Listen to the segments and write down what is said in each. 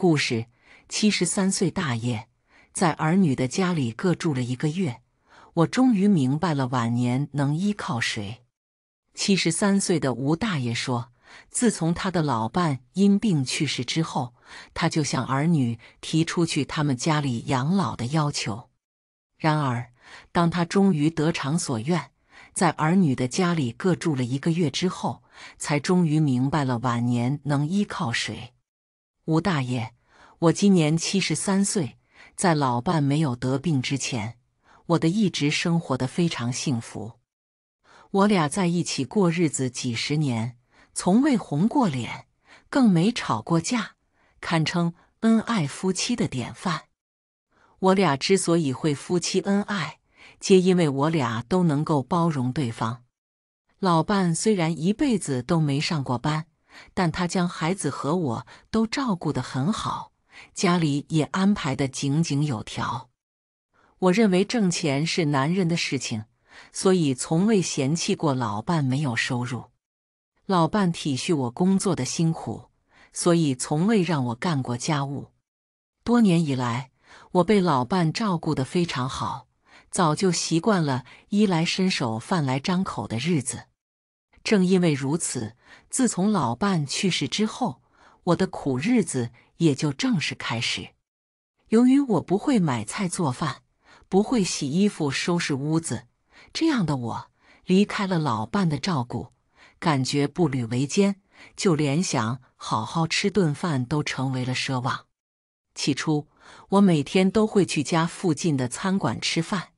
故事：七十三岁大爷在儿女的家里各住了一个月，我终于明白了晚年能依靠谁。七十三岁的吴大爷说：“自从他的老伴因病去世之后，他就向儿女提出去他们家里养老的要求。然而，当他终于得偿所愿，在儿女的家里各住了一个月之后，才终于明白了晚年能依靠谁。”吴大爷，我今年七十三岁，在老伴没有得病之前，我的一直生活的非常幸福。我俩在一起过日子几十年，从未红过脸，更没吵过架，堪称恩爱夫妻的典范。我俩之所以会夫妻恩爱，皆因为我俩都能够包容对方。老伴虽然一辈子都没上过班。但他将孩子和我都照顾得很好，家里也安排得井井有条。我认为挣钱是男人的事情，所以从未嫌弃过老伴没有收入。老伴体恤我工作的辛苦，所以从未让我干过家务。多年以来，我被老伴照顾得非常好，早就习惯了衣来伸手、饭来张口的日子。正因为如此，自从老伴去世之后，我的苦日子也就正式开始。由于我不会买菜做饭，不会洗衣服、收拾屋子，这样的我离开了老伴的照顾，感觉步履维艰，就连想好好吃顿饭都成为了奢望。起初，我每天都会去家附近的餐馆吃饭，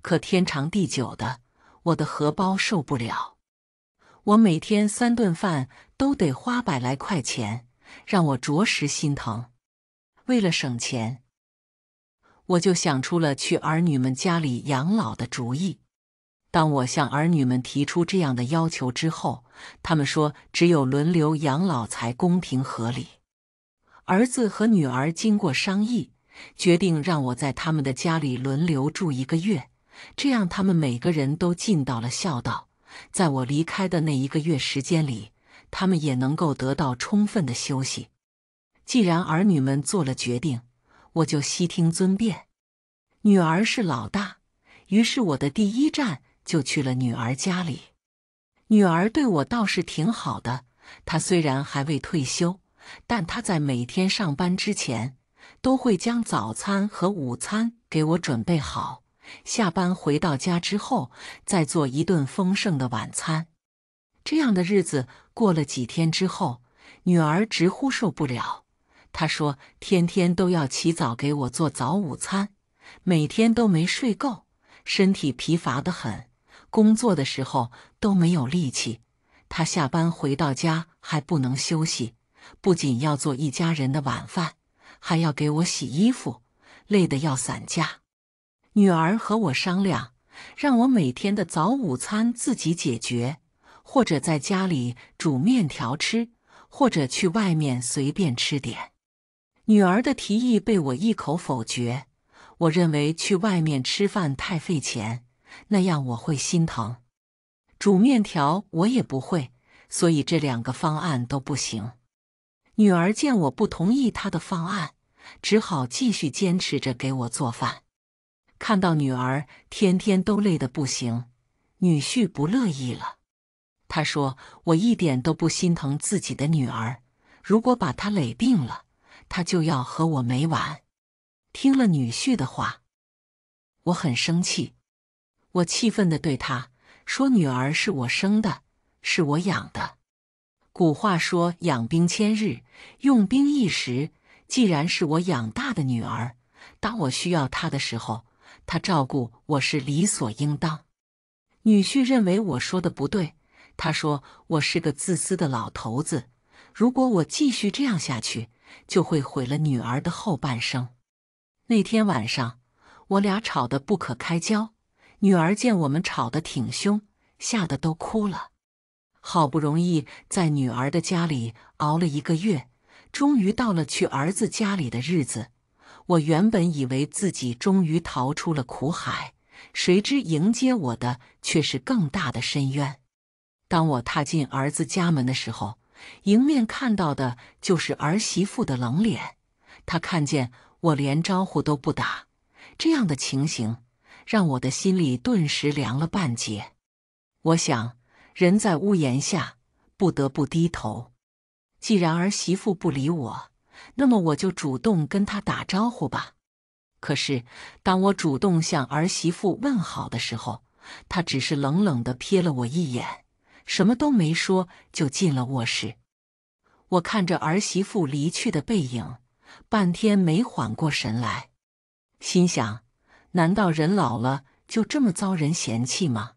可天长地久的，我的荷包受不了。我每天三顿饭都得花百来块钱，让我着实心疼。为了省钱，我就想出了去儿女们家里养老的主意。当我向儿女们提出这样的要求之后，他们说只有轮流养老才公平合理。儿子和女儿经过商议，决定让我在他们的家里轮流住一个月，这样他们每个人都尽到了孝道。在我离开的那一个月时间里，他们也能够得到充分的休息。既然儿女们做了决定，我就悉听尊便。女儿是老大，于是我的第一站就去了女儿家里。女儿对我倒是挺好的，她虽然还未退休，但她在每天上班之前都会将早餐和午餐给我准备好。下班回到家之后，再做一顿丰盛的晚餐。这样的日子过了几天之后，女儿直呼受不了。她说：“天天都要起早给我做早午餐，每天都没睡够，身体疲乏的很，工作的时候都没有力气。她下班回到家还不能休息，不仅要做一家人的晚饭，还要给我洗衣服，累得要散架。”女儿和我商量，让我每天的早午餐自己解决，或者在家里煮面条吃，或者去外面随便吃点。女儿的提议被我一口否决。我认为去外面吃饭太费钱，那样我会心疼。煮面条我也不会，所以这两个方案都不行。女儿见我不同意她的方案，只好继续坚持着给我做饭。看到女儿天天都累得不行，女婿不乐意了。他说：“我一点都不心疼自己的女儿，如果把她累病了，她就要和我没完。”听了女婿的话，我很生气，我气愤地对他说：“女儿是我生的，是我养的。古话说‘养兵千日，用兵一时’，既然是我养大的女儿，当我需要她的时候。”他照顾我是理所应当。女婿认为我说的不对，他说我是个自私的老头子。如果我继续这样下去，就会毁了女儿的后半生。那天晚上，我俩吵得不可开交。女儿见我们吵得挺凶，吓得都哭了。好不容易在女儿的家里熬了一个月，终于到了去儿子家里的日子。我原本以为自己终于逃出了苦海，谁知迎接我的却是更大的深渊。当我踏进儿子家门的时候，迎面看到的就是儿媳妇的冷脸。她看见我连招呼都不打，这样的情形让我的心里顿时凉了半截。我想，人在屋檐下，不得不低头。既然儿媳妇不理我，那么我就主动跟她打招呼吧。可是当我主动向儿媳妇问好的时候，她只是冷冷地瞥了我一眼，什么都没说，就进了卧室。我看着儿媳妇离去的背影，半天没缓过神来，心想：难道人老了就这么遭人嫌弃吗？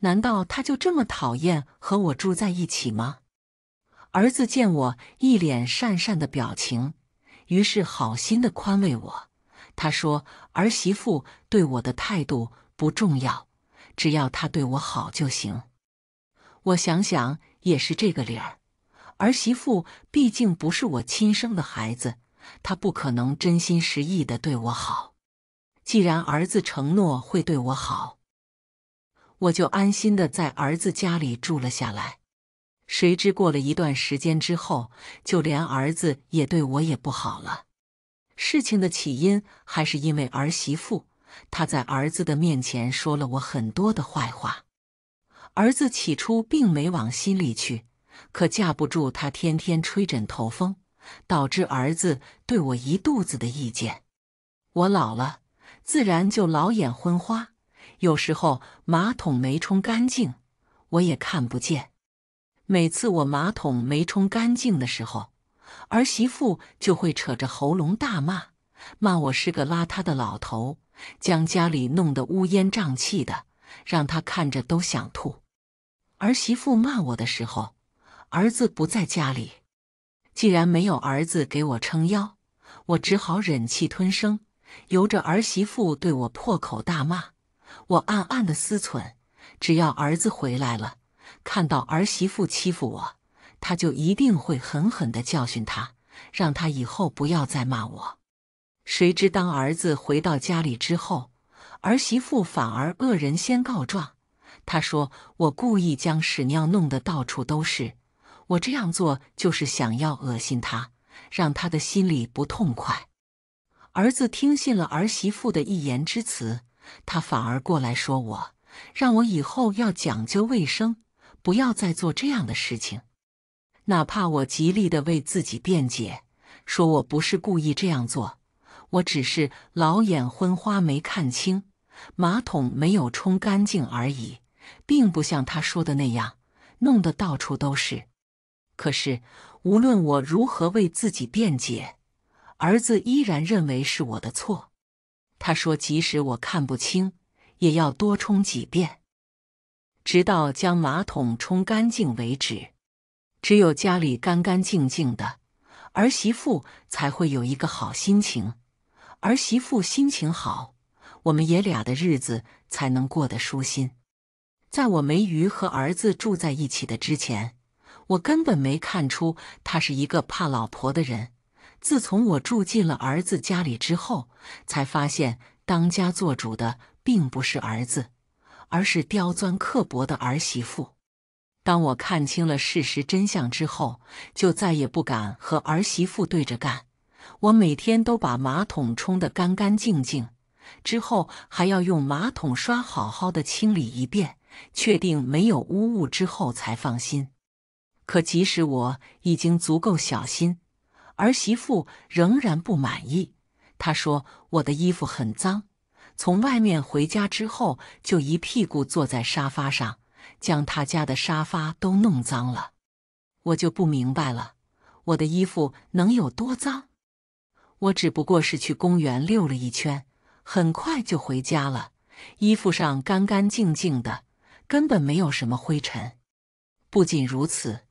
难道她就这么讨厌和我住在一起吗？儿子见我一脸讪讪的表情，于是好心的宽慰我：“他说儿媳妇对我的态度不重要，只要她对我好就行。”我想想也是这个理儿，儿媳妇毕竟不是我亲生的孩子，她不可能真心实意的对我好。既然儿子承诺会对我好，我就安心的在儿子家里住了下来。谁知过了一段时间之后，就连儿子也对我也不好了。事情的起因还是因为儿媳妇，她在儿子的面前说了我很多的坏话。儿子起初并没往心里去，可架不住他天天吹枕头风，导致儿子对我一肚子的意见。我老了，自然就老眼昏花，有时候马桶没冲干净，我也看不见。每次我马桶没冲干净的时候，儿媳妇就会扯着喉咙大骂，骂我是个邋遢的老头，将家里弄得乌烟瘴气的，让他看着都想吐。儿媳妇骂我的时候，儿子不在家里，既然没有儿子给我撑腰，我只好忍气吞声，由着儿媳妇对我破口大骂。我暗暗的思忖，只要儿子回来了。看到儿媳妇欺负我，他就一定会狠狠地教训他，让他以后不要再骂我。谁知当儿子回到家里之后，儿媳妇反而恶人先告状，他说我故意将屎尿弄得到处都是，我这样做就是想要恶心他，让他的心里不痛快。儿子听信了儿媳妇的一言之词，他反而过来说我，让我以后要讲究卫生。不要再做这样的事情。哪怕我极力的为自己辩解，说我不是故意这样做，我只是老眼昏花没看清，马桶没有冲干净而已，并不像他说的那样弄得到处都是。可是无论我如何为自己辩解，儿子依然认为是我的错。他说，即使我看不清，也要多冲几遍。直到将马桶冲干净为止。只有家里干干净净的，儿媳妇才会有一个好心情。儿媳妇心情好，我们爷俩的日子才能过得舒心。在我没鱼和儿子住在一起的之前，我根本没看出他是一个怕老婆的人。自从我住进了儿子家里之后，才发现当家做主的并不是儿子。而是刁钻刻薄的儿媳妇。当我看清了事实真相之后，就再也不敢和儿媳妇对着干。我每天都把马桶冲得干干净净，之后还要用马桶刷好好的清理一遍，确定没有污物之后才放心。可即使我已经足够小心，儿媳妇仍然不满意。她说我的衣服很脏。从外面回家之后，就一屁股坐在沙发上，将他家的沙发都弄脏了。我就不明白了，我的衣服能有多脏？我只不过是去公园溜了一圈，很快就回家了，衣服上干干净净的，根本没有什么灰尘。不仅如此，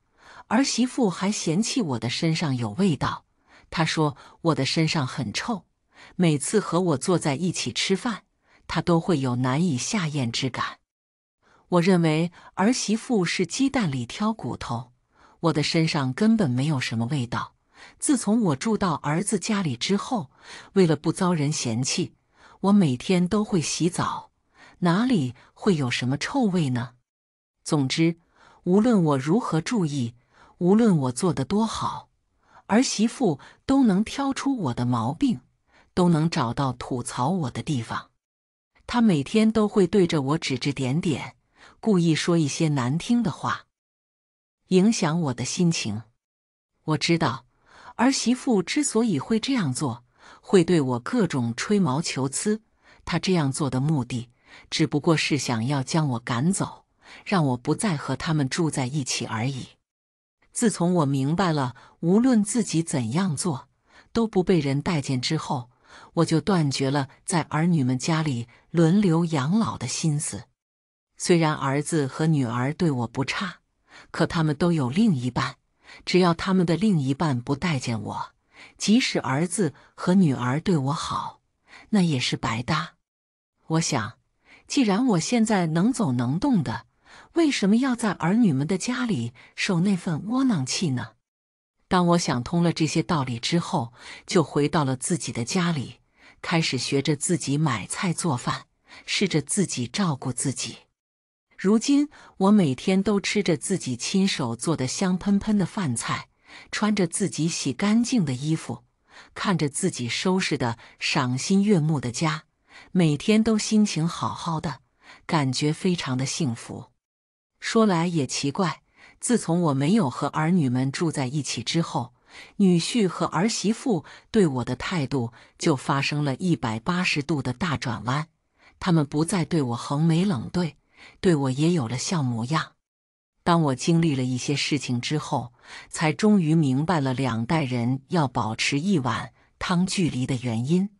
儿媳妇还嫌弃我的身上有味道，她说我的身上很臭。每次和我坐在一起吃饭，他都会有难以下咽之感。我认为儿媳妇是鸡蛋里挑骨头，我的身上根本没有什么味道。自从我住到儿子家里之后，为了不遭人嫌弃，我每天都会洗澡，哪里会有什么臭味呢？总之，无论我如何注意，无论我做的多好，儿媳妇都能挑出我的毛病。都能找到吐槽我的地方。他每天都会对着我指指点点，故意说一些难听的话，影响我的心情。我知道儿媳妇之所以会这样做，会对我各种吹毛求疵，他这样做的目的只不过是想要将我赶走，让我不再和他们住在一起而已。自从我明白了无论自己怎样做都不被人待见之后，我就断绝了在儿女们家里轮流养老的心思。虽然儿子和女儿对我不差，可他们都有另一半，只要他们的另一半不待见我，即使儿子和女儿对我好，那也是白搭。我想，既然我现在能走能动的，为什么要在儿女们的家里受那份窝囊气呢？当我想通了这些道理之后，就回到了自己的家里，开始学着自己买菜做饭，试着自己照顾自己。如今，我每天都吃着自己亲手做的香喷喷的饭菜，穿着自己洗干净的衣服，看着自己收拾的赏心悦目的家，每天都心情好好的，感觉非常的幸福。说来也奇怪。自从我没有和儿女们住在一起之后，女婿和儿媳妇对我的态度就发生了一百八十度的大转弯。他们不再对我横眉冷对，对我也有了笑模样。当我经历了一些事情之后，才终于明白了两代人要保持一碗汤距离的原因。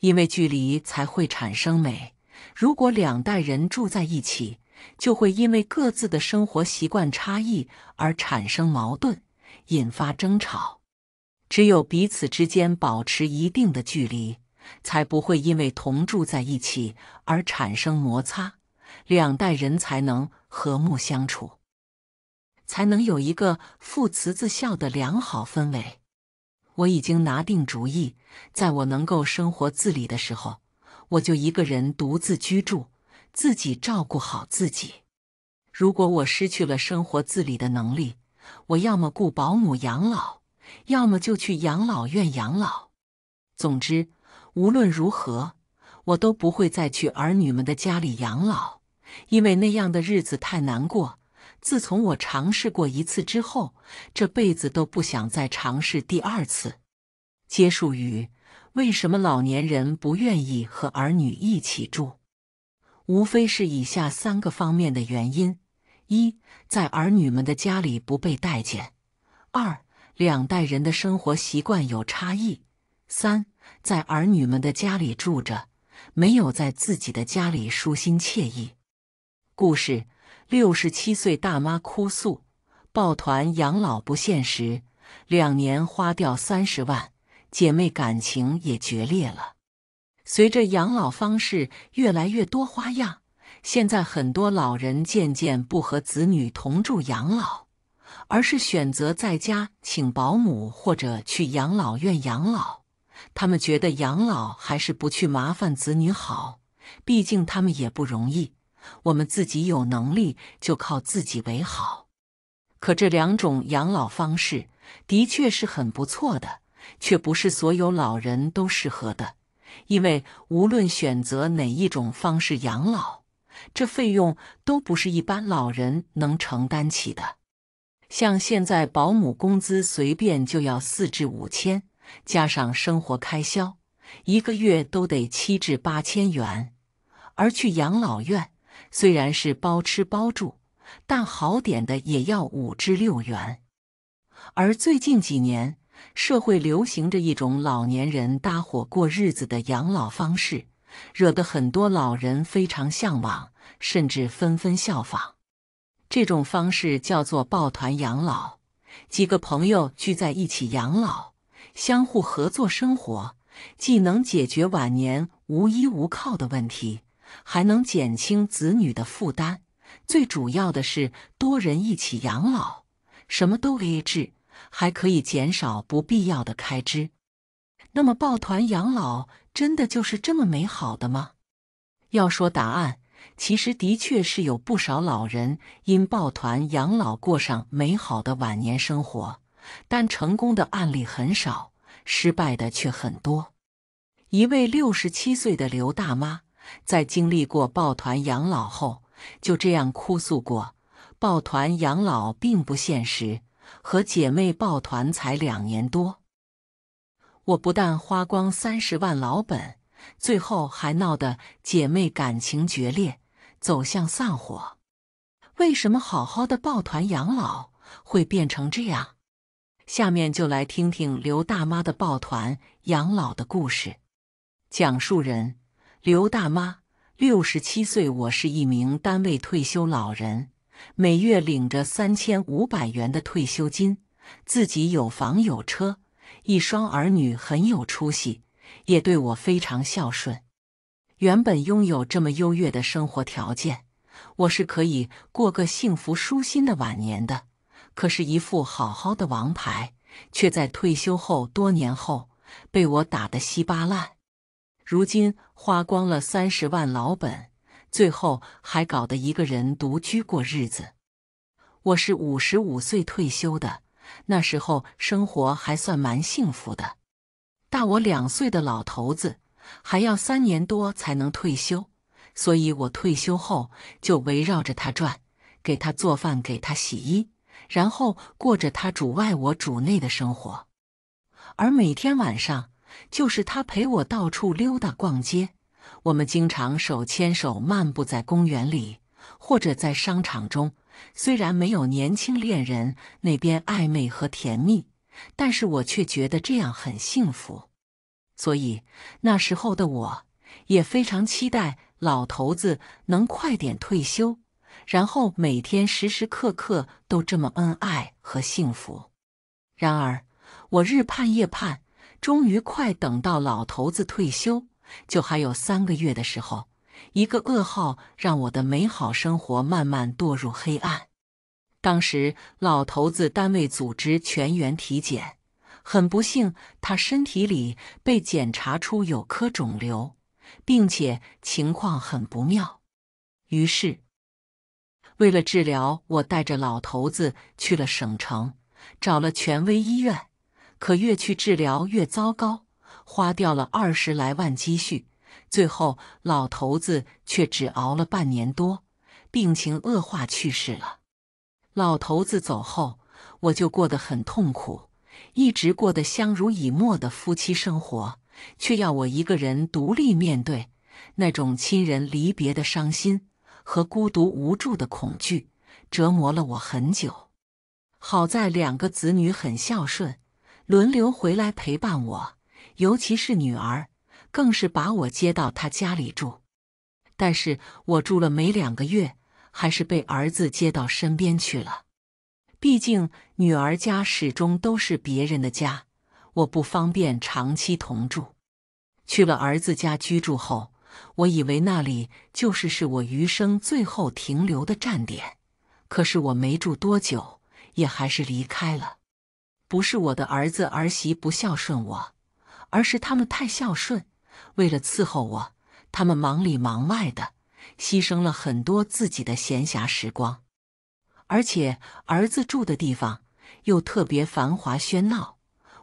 因为距离才会产生美。如果两代人住在一起，就会因为各自的生活习惯差异而产生矛盾，引发争吵。只有彼此之间保持一定的距离，才不会因为同住在一起而产生摩擦。两代人才能和睦相处，才能有一个父慈子孝的良好氛围。我已经拿定主意，在我能够生活自理的时候，我就一个人独自居住。自己照顾好自己。如果我失去了生活自理的能力，我要么雇保姆养老，要么就去养老院养老。总之，无论如何，我都不会再去儿女们的家里养老，因为那样的日子太难过。自从我尝试过一次之后，这辈子都不想再尝试第二次。接述语：为什么老年人不愿意和儿女一起住？无非是以下三个方面的原因：一，在儿女们的家里不被待见；二，两代人的生活习惯有差异；三，在儿女们的家里住着，没有在自己的家里舒心惬意。故事：六十七岁大妈哭诉，抱团养老不现实，两年花掉三十万，姐妹感情也决裂了。随着养老方式越来越多花样，现在很多老人渐渐不和子女同住养老，而是选择在家请保姆或者去养老院养老。他们觉得养老还是不去麻烦子女好，毕竟他们也不容易。我们自己有能力就靠自己为好。可这两种养老方式的确是很不错的，却不是所有老人都适合的。因为无论选择哪一种方式养老，这费用都不是一般老人能承担起的。像现在保姆工资随便就要四至五千，加上生活开销，一个月都得七至八千元。而去养老院虽然是包吃包住，但好点的也要五至六元。而最近几年，社会流行着一种老年人搭伙过日子的养老方式，惹得很多老人非常向往，甚至纷纷效仿。这种方式叫做“抱团养老”，几个朋友聚在一起养老，相互合作生活，既能解决晚年无依无靠的问题，还能减轻子女的负担。最主要的是，多人一起养老，什么都 A 治。还可以减少不必要的开支。那么，抱团养老真的就是这么美好的吗？要说答案，其实的确是有不少老人因抱团养老过上美好的晚年生活，但成功的案例很少，失败的却很多。一位六十七岁的刘大妈在经历过抱团养老后，就这样哭诉过：“抱团养老并不现实。”和姐妹抱团才两年多，我不但花光三十万老本，最后还闹得姐妹感情决裂，走向散伙。为什么好好的抱团养老会变成这样？下面就来听听刘大妈的抱团养老的故事。讲述人：刘大妈，六十七岁，我是一名单位退休老人。每月领着三千五百元的退休金，自己有房有车，一双儿女很有出息，也对我非常孝顺。原本拥有这么优越的生活条件，我是可以过个幸福舒心的晚年的。可是，一副好好的王牌，却在退休后多年后被我打得稀巴烂。如今，花光了三十万老本。最后还搞得一个人独居过日子。我是五十五岁退休的，那时候生活还算蛮幸福的。大我两岁的老头子还要三年多才能退休，所以我退休后就围绕着他转，给他做饭，给他洗衣，然后过着他主外我主内的生活。而每天晚上就是他陪我到处溜达逛街。我们经常手牵手漫步在公园里，或者在商场中。虽然没有年轻恋人那边暧昧和甜蜜，但是我却觉得这样很幸福。所以那时候的我也非常期待老头子能快点退休，然后每天时时刻刻都这么恩爱和幸福。然而，我日盼夜盼，终于快等到老头子退休。就还有三个月的时候，一个噩耗让我的美好生活慢慢堕入黑暗。当时老头子单位组织全员体检，很不幸，他身体里被检查出有颗肿瘤，并且情况很不妙。于是，为了治疗，我带着老头子去了省城，找了权威医院。可越去治疗越糟糕。花掉了二十来万积蓄，最后老头子却只熬了半年多，病情恶化去世了。老头子走后，我就过得很痛苦，一直过得相濡以沫的夫妻生活，却要我一个人独立面对那种亲人离别的伤心和孤独无助的恐惧，折磨了我很久。好在两个子女很孝顺，轮流回来陪伴我。尤其是女儿，更是把我接到她家里住。但是我住了没两个月，还是被儿子接到身边去了。毕竟女儿家始终都是别人的家，我不方便长期同住。去了儿子家居住后，我以为那里就是是我余生最后停留的站点。可是我没住多久，也还是离开了。不是我的儿子儿媳不孝顺我。而是他们太孝顺，为了伺候我，他们忙里忙外的，牺牲了很多自己的闲暇时光。而且儿子住的地方又特别繁华喧闹，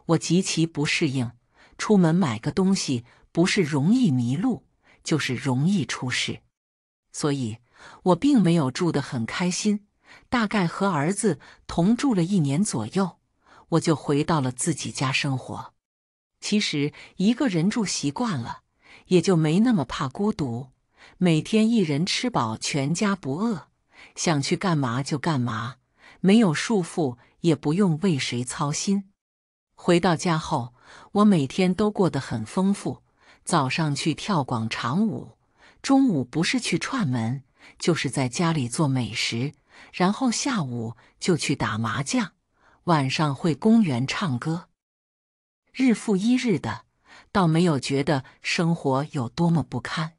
我极其不适应。出门买个东西，不是容易迷路，就是容易出事。所以，我并没有住得很开心。大概和儿子同住了一年左右，我就回到了自己家生活。其实一个人住习惯了，也就没那么怕孤独。每天一人吃饱，全家不饿。想去干嘛就干嘛，没有束缚，也不用为谁操心。回到家后，我每天都过得很丰富。早上去跳广场舞，中午不是去串门，就是在家里做美食。然后下午就去打麻将，晚上会公园唱歌。日复一日的，倒没有觉得生活有多么不堪，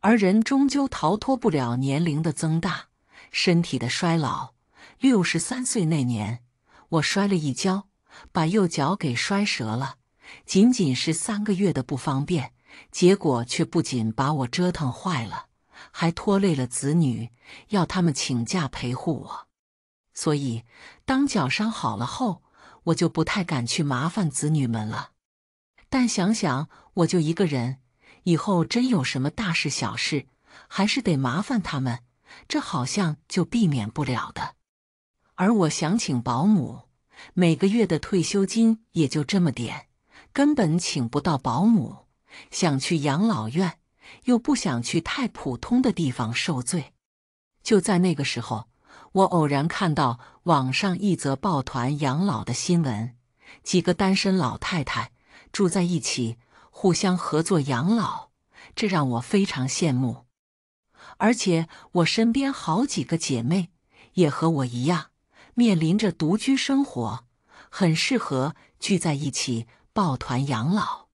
而人终究逃脱不了年龄的增大，身体的衰老。六十三岁那年，我摔了一跤，把右脚给摔折了。仅仅是三个月的不方便，结果却不仅把我折腾坏了，还拖累了子女，要他们请假陪护我。所以，当脚伤好了后，我就不太敢去麻烦子女们了，但想想我就一个人，以后真有什么大事小事，还是得麻烦他们，这好像就避免不了的。而我想请保姆，每个月的退休金也就这么点，根本请不到保姆。想去养老院，又不想去太普通的地方受罪。就在那个时候。我偶然看到网上一则抱团养老的新闻，几个单身老太太住在一起，互相合作养老，这让我非常羡慕。而且我身边好几个姐妹也和我一样，面临着独居生活，很适合聚在一起抱团养老。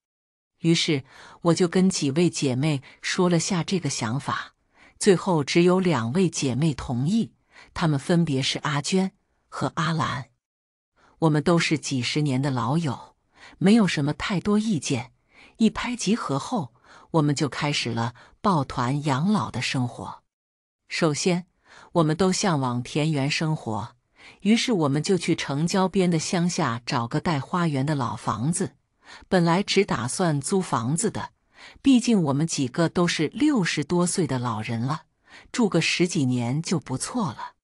于是我就跟几位姐妹说了下这个想法，最后只有两位姐妹同意。他们分别是阿娟和阿兰，我们都是几十年的老友，没有什么太多意见。一拍即合后，我们就开始了抱团养老的生活。首先，我们都向往田园生活，于是我们就去城郊边的乡下找个带花园的老房子。本来只打算租房子的，毕竟我们几个都是六十多岁的老人了，住个十几年就不错了。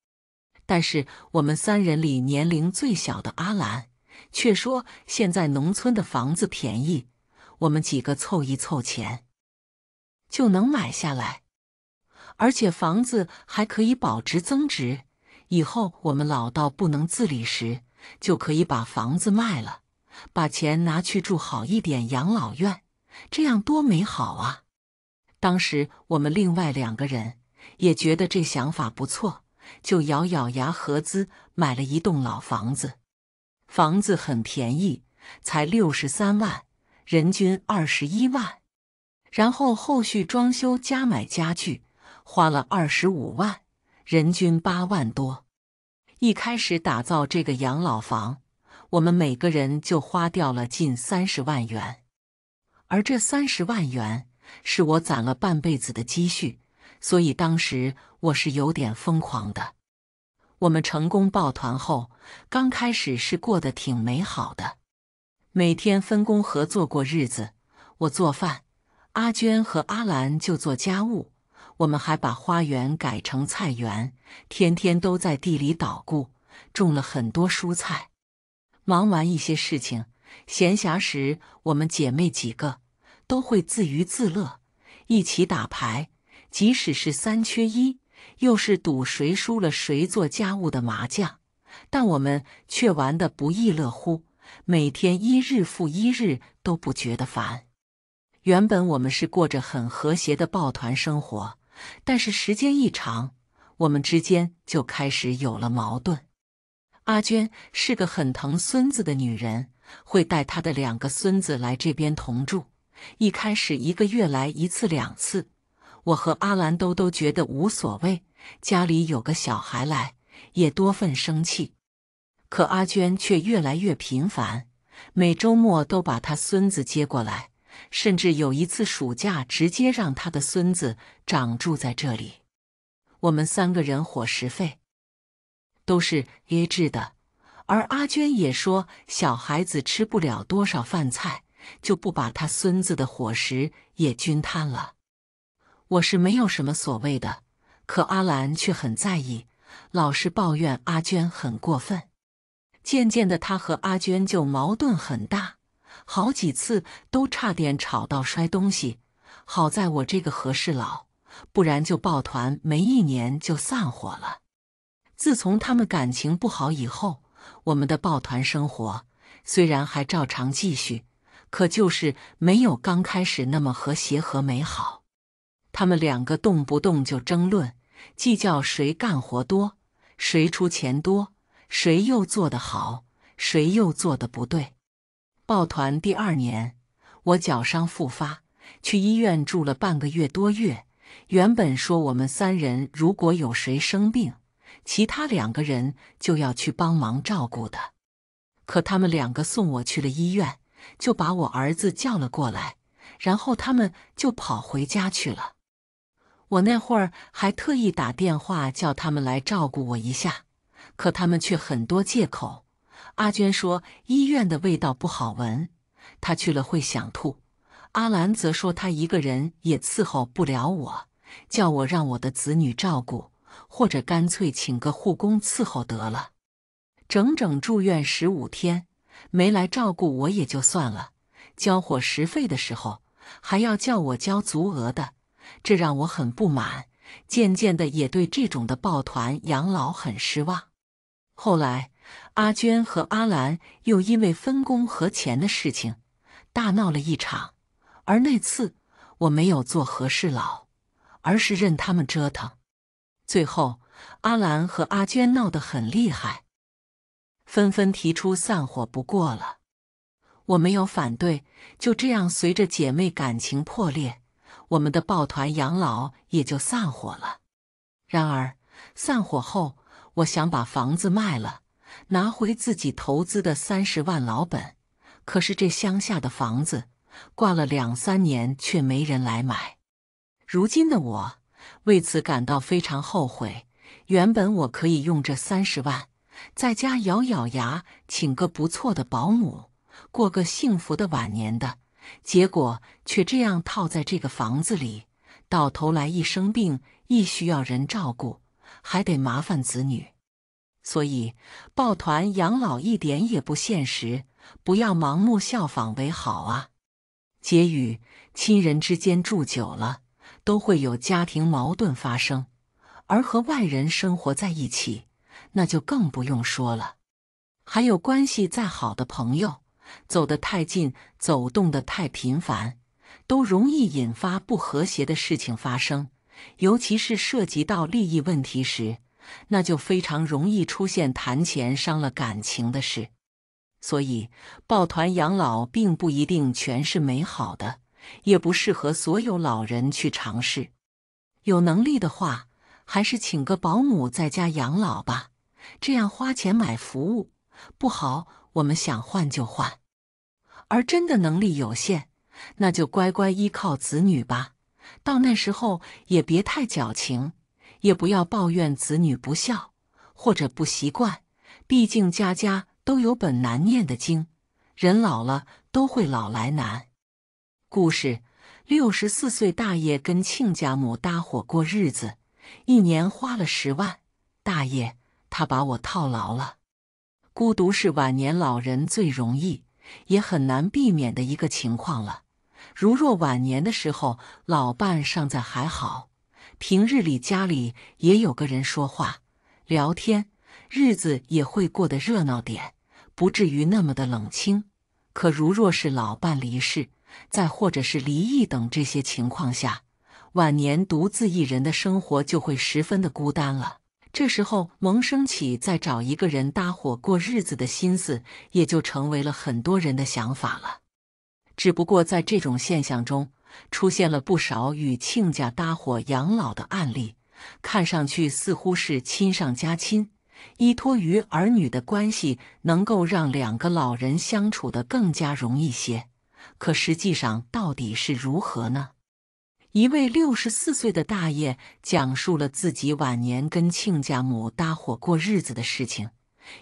但是我们三人里年龄最小的阿兰，却说现在农村的房子便宜，我们几个凑一凑钱，就能买下来。而且房子还可以保值增值，以后我们老到不能自理时，就可以把房子卖了，把钱拿去住好一点养老院，这样多美好啊！当时我们另外两个人也觉得这想法不错。就咬咬牙合资买了一栋老房子，房子很便宜，才六十三万，人均二十一万。然后后续装修加买家具，花了二十五万，人均八万多。一开始打造这个养老房，我们每个人就花掉了近三十万元，而这三十万元是我攒了半辈子的积蓄。所以当时我是有点疯狂的。我们成功抱团后，刚开始是过得挺美好的，每天分工合作过日子。我做饭，阿娟和阿兰就做家务。我们还把花园改成菜园，天天都在地里捣鼓，种了很多蔬菜。忙完一些事情，闲暇时，我们姐妹几个都会自娱自乐，一起打牌。即使是三缺一，又是赌谁输了谁做家务的麻将，但我们却玩得不亦乐乎，每天一日复一日都不觉得烦。原本我们是过着很和谐的抱团生活，但是时间一长，我们之间就开始有了矛盾。阿娟是个很疼孙子的女人，会带她的两个孙子来这边同住，一开始一个月来一次两次。我和阿兰都都觉得无所谓，家里有个小孩来也多份生气。可阿娟却越来越频繁，每周末都把她孙子接过来，甚至有一次暑假直接让她的孙子长住在这里。我们三个人伙食费都是 AA 制的，而阿娟也说小孩子吃不了多少饭菜，就不把她孙子的伙食也均摊了。我是没有什么所谓的，可阿兰却很在意，老是抱怨阿娟很过分。渐渐的，他和阿娟就矛盾很大，好几次都差点吵到摔东西。好在我这个和事佬，不然就抱团没一年就散伙了。自从他们感情不好以后，我们的抱团生活虽然还照常继续，可就是没有刚开始那么和谐和美好。他们两个动不动就争论，计较谁干活多，谁出钱多，谁又做得好，谁又做得不对。抱团第二年，我脚伤复发，去医院住了半个月多月。原本说我们三人如果有谁生病，其他两个人就要去帮忙照顾的，可他们两个送我去了医院，就把我儿子叫了过来，然后他们就跑回家去了。我那会儿还特意打电话叫他们来照顾我一下，可他们却很多借口。阿娟说医院的味道不好闻，她去了会想吐；阿兰则说她一个人也伺候不了我，叫我让我的子女照顾，或者干脆请个护工伺候得了。整整住院十五天，没来照顾我也就算了，交伙食费的时候还要叫我交足额的。这让我很不满，渐渐的也对这种的抱团养老很失望。后来，阿娟和阿兰又因为分工和钱的事情大闹了一场，而那次我没有做和事佬，而是任他们折腾。最后，阿兰和阿娟闹得很厉害，纷纷提出散伙。不过了，我没有反对，就这样随着姐妹感情破裂。我们的抱团养老也就散伙了。然而散伙后，我想把房子卖了，拿回自己投资的三十万老本。可是这乡下的房子挂了两三年，却没人来买。如今的我为此感到非常后悔。原本我可以用这三十万，在家咬咬牙，请个不错的保姆，过个幸福的晚年。的。结果却这样套在这个房子里，到头来一生病亦需要人照顾，还得麻烦子女。所以抱团养老一点也不现实，不要盲目效仿为好啊！结语：亲人之间住久了都会有家庭矛盾发生，而和外人生活在一起，那就更不用说了。还有关系再好的朋友。走得太近，走动得太频繁，都容易引发不和谐的事情发生。尤其是涉及到利益问题时，那就非常容易出现谈钱伤了感情的事。所以，抱团养老并不一定全是美好的，也不适合所有老人去尝试。有能力的话，还是请个保姆在家养老吧，这样花钱买服务不好。我们想换就换，而真的能力有限，那就乖乖依靠子女吧。到那时候也别太矫情，也不要抱怨子女不孝或者不习惯。毕竟家家都有本难念的经，人老了都会老来难。故事：六十四岁大爷跟亲家母搭伙过日子，一年花了十万。大爷，他把我套牢了。孤独是晚年老人最容易也很难避免的一个情况了。如若晚年的时候老伴尚在还好，平日里家里也有个人说话聊天，日子也会过得热闹点，不至于那么的冷清。可如若是老伴离世，再或者是离异等这些情况下，晚年独自一人的生活就会十分的孤单了。这时候萌生起再找一个人搭伙过日子的心思，也就成为了很多人的想法了。只不过在这种现象中，出现了不少与亲家搭伙养老的案例，看上去似乎是亲上加亲，依托于儿女的关系，能够让两个老人相处的更加容易些。可实际上到底是如何呢？一位六十四岁的大爷讲述了自己晚年跟亲家母搭伙过日子的事情，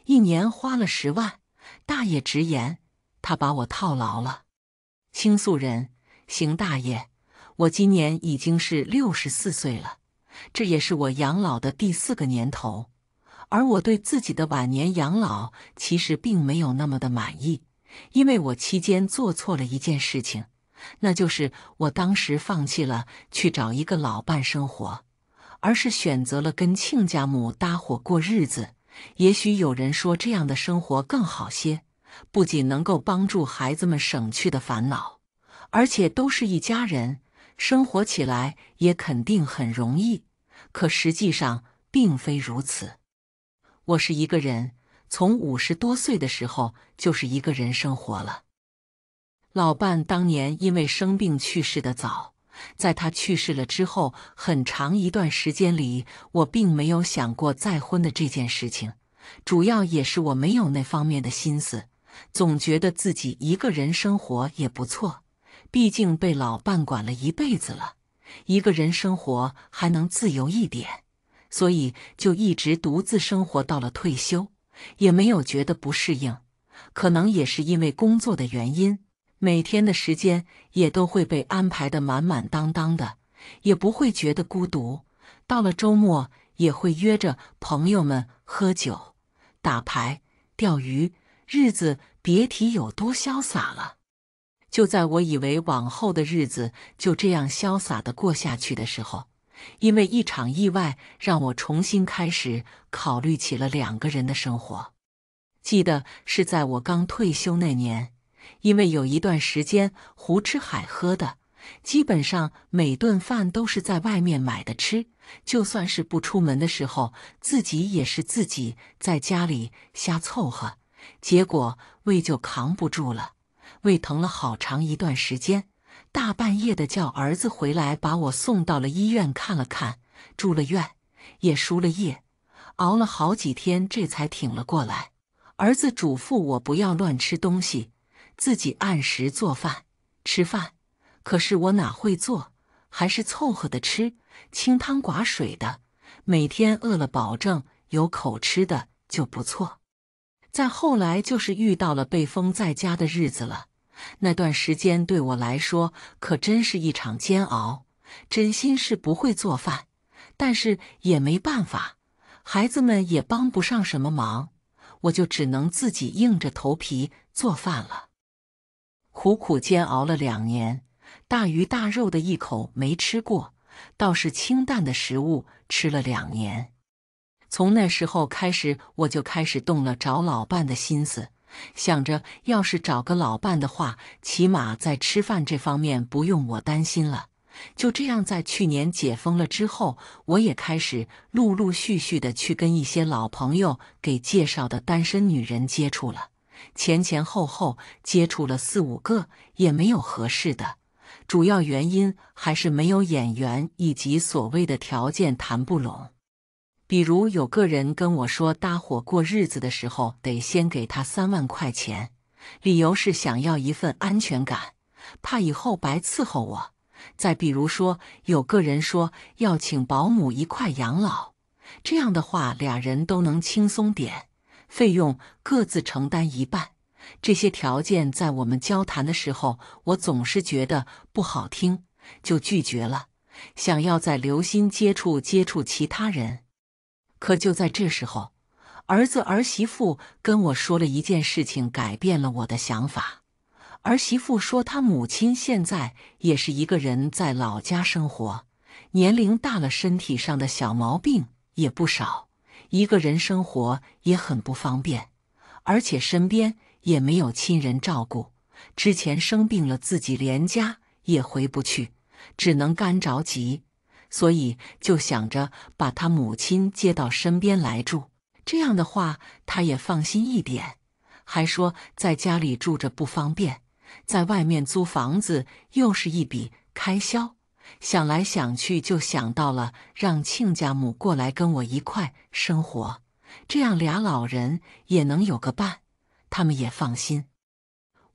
一年花了十万。大爷直言：“他把我套牢了。”倾诉人：邢大爷，我今年已经是六十四岁了，这也是我养老的第四个年头，而我对自己的晚年养老其实并没有那么的满意，因为我期间做错了一件事情。那就是我当时放弃了去找一个老伴生活，而是选择了跟亲家母搭伙过日子。也许有人说这样的生活更好些，不仅能够帮助孩子们省去的烦恼，而且都是一家人，生活起来也肯定很容易。可实际上并非如此。我是一个人，从五十多岁的时候就是一个人生活了。老伴当年因为生病去世的早，在他去世了之后，很长一段时间里，我并没有想过再婚的这件事情。主要也是我没有那方面的心思，总觉得自己一个人生活也不错。毕竟被老伴管了一辈子了，一个人生活还能自由一点，所以就一直独自生活到了退休，也没有觉得不适应。可能也是因为工作的原因。每天的时间也都会被安排的满满当当的，也不会觉得孤独。到了周末，也会约着朋友们喝酒、打牌、钓鱼，日子别提有多潇洒了。就在我以为往后的日子就这样潇洒的过下去的时候，因为一场意外，让我重新开始考虑起了两个人的生活。记得是在我刚退休那年。因为有一段时间胡吃海喝的，基本上每顿饭都是在外面买的吃，就算是不出门的时候，自己也是自己在家里瞎凑合，结果胃就扛不住了，胃疼了好长一段时间。大半夜的叫儿子回来把我送到了医院看了看，住了院，也输了液，熬了好几天，这才挺了过来。儿子嘱咐我不要乱吃东西。自己按时做饭吃饭，可是我哪会做，还是凑合的吃，清汤寡水的。每天饿了，保证有口吃的就不错。再后来就是遇到了被封在家的日子了，那段时间对我来说可真是一场煎熬。真心是不会做饭，但是也没办法，孩子们也帮不上什么忙，我就只能自己硬着头皮做饭了。苦苦煎熬了两年，大鱼大肉的一口没吃过，倒是清淡的食物吃了两年。从那时候开始，我就开始动了找老伴的心思，想着要是找个老伴的话，起码在吃饭这方面不用我担心了。就这样，在去年解封了之后，我也开始陆陆续续的去跟一些老朋友给介绍的单身女人接触了。前前后后接触了四五个，也没有合适的。主要原因还是没有眼缘以及所谓的条件谈不拢。比如有个人跟我说搭伙过日子的时候，得先给他三万块钱，理由是想要一份安全感，怕以后白伺候我。再比如说有个人说要请保姆一块养老，这样的话俩人都能轻松点。费用各自承担一半，这些条件在我们交谈的时候，我总是觉得不好听，就拒绝了。想要再留心接触接触其他人，可就在这时候，儿子儿媳妇跟我说了一件事情，改变了我的想法。儿媳妇说，她母亲现在也是一个人在老家生活，年龄大了，身体上的小毛病也不少。一个人生活也很不方便，而且身边也没有亲人照顾。之前生病了，自己连家也回不去，只能干着急。所以就想着把他母亲接到身边来住，这样的话他也放心一点。还说在家里住着不方便，在外面租房子又是一笔开销。想来想去，就想到了让亲家母过来跟我一块生活，这样俩老人也能有个伴，他们也放心。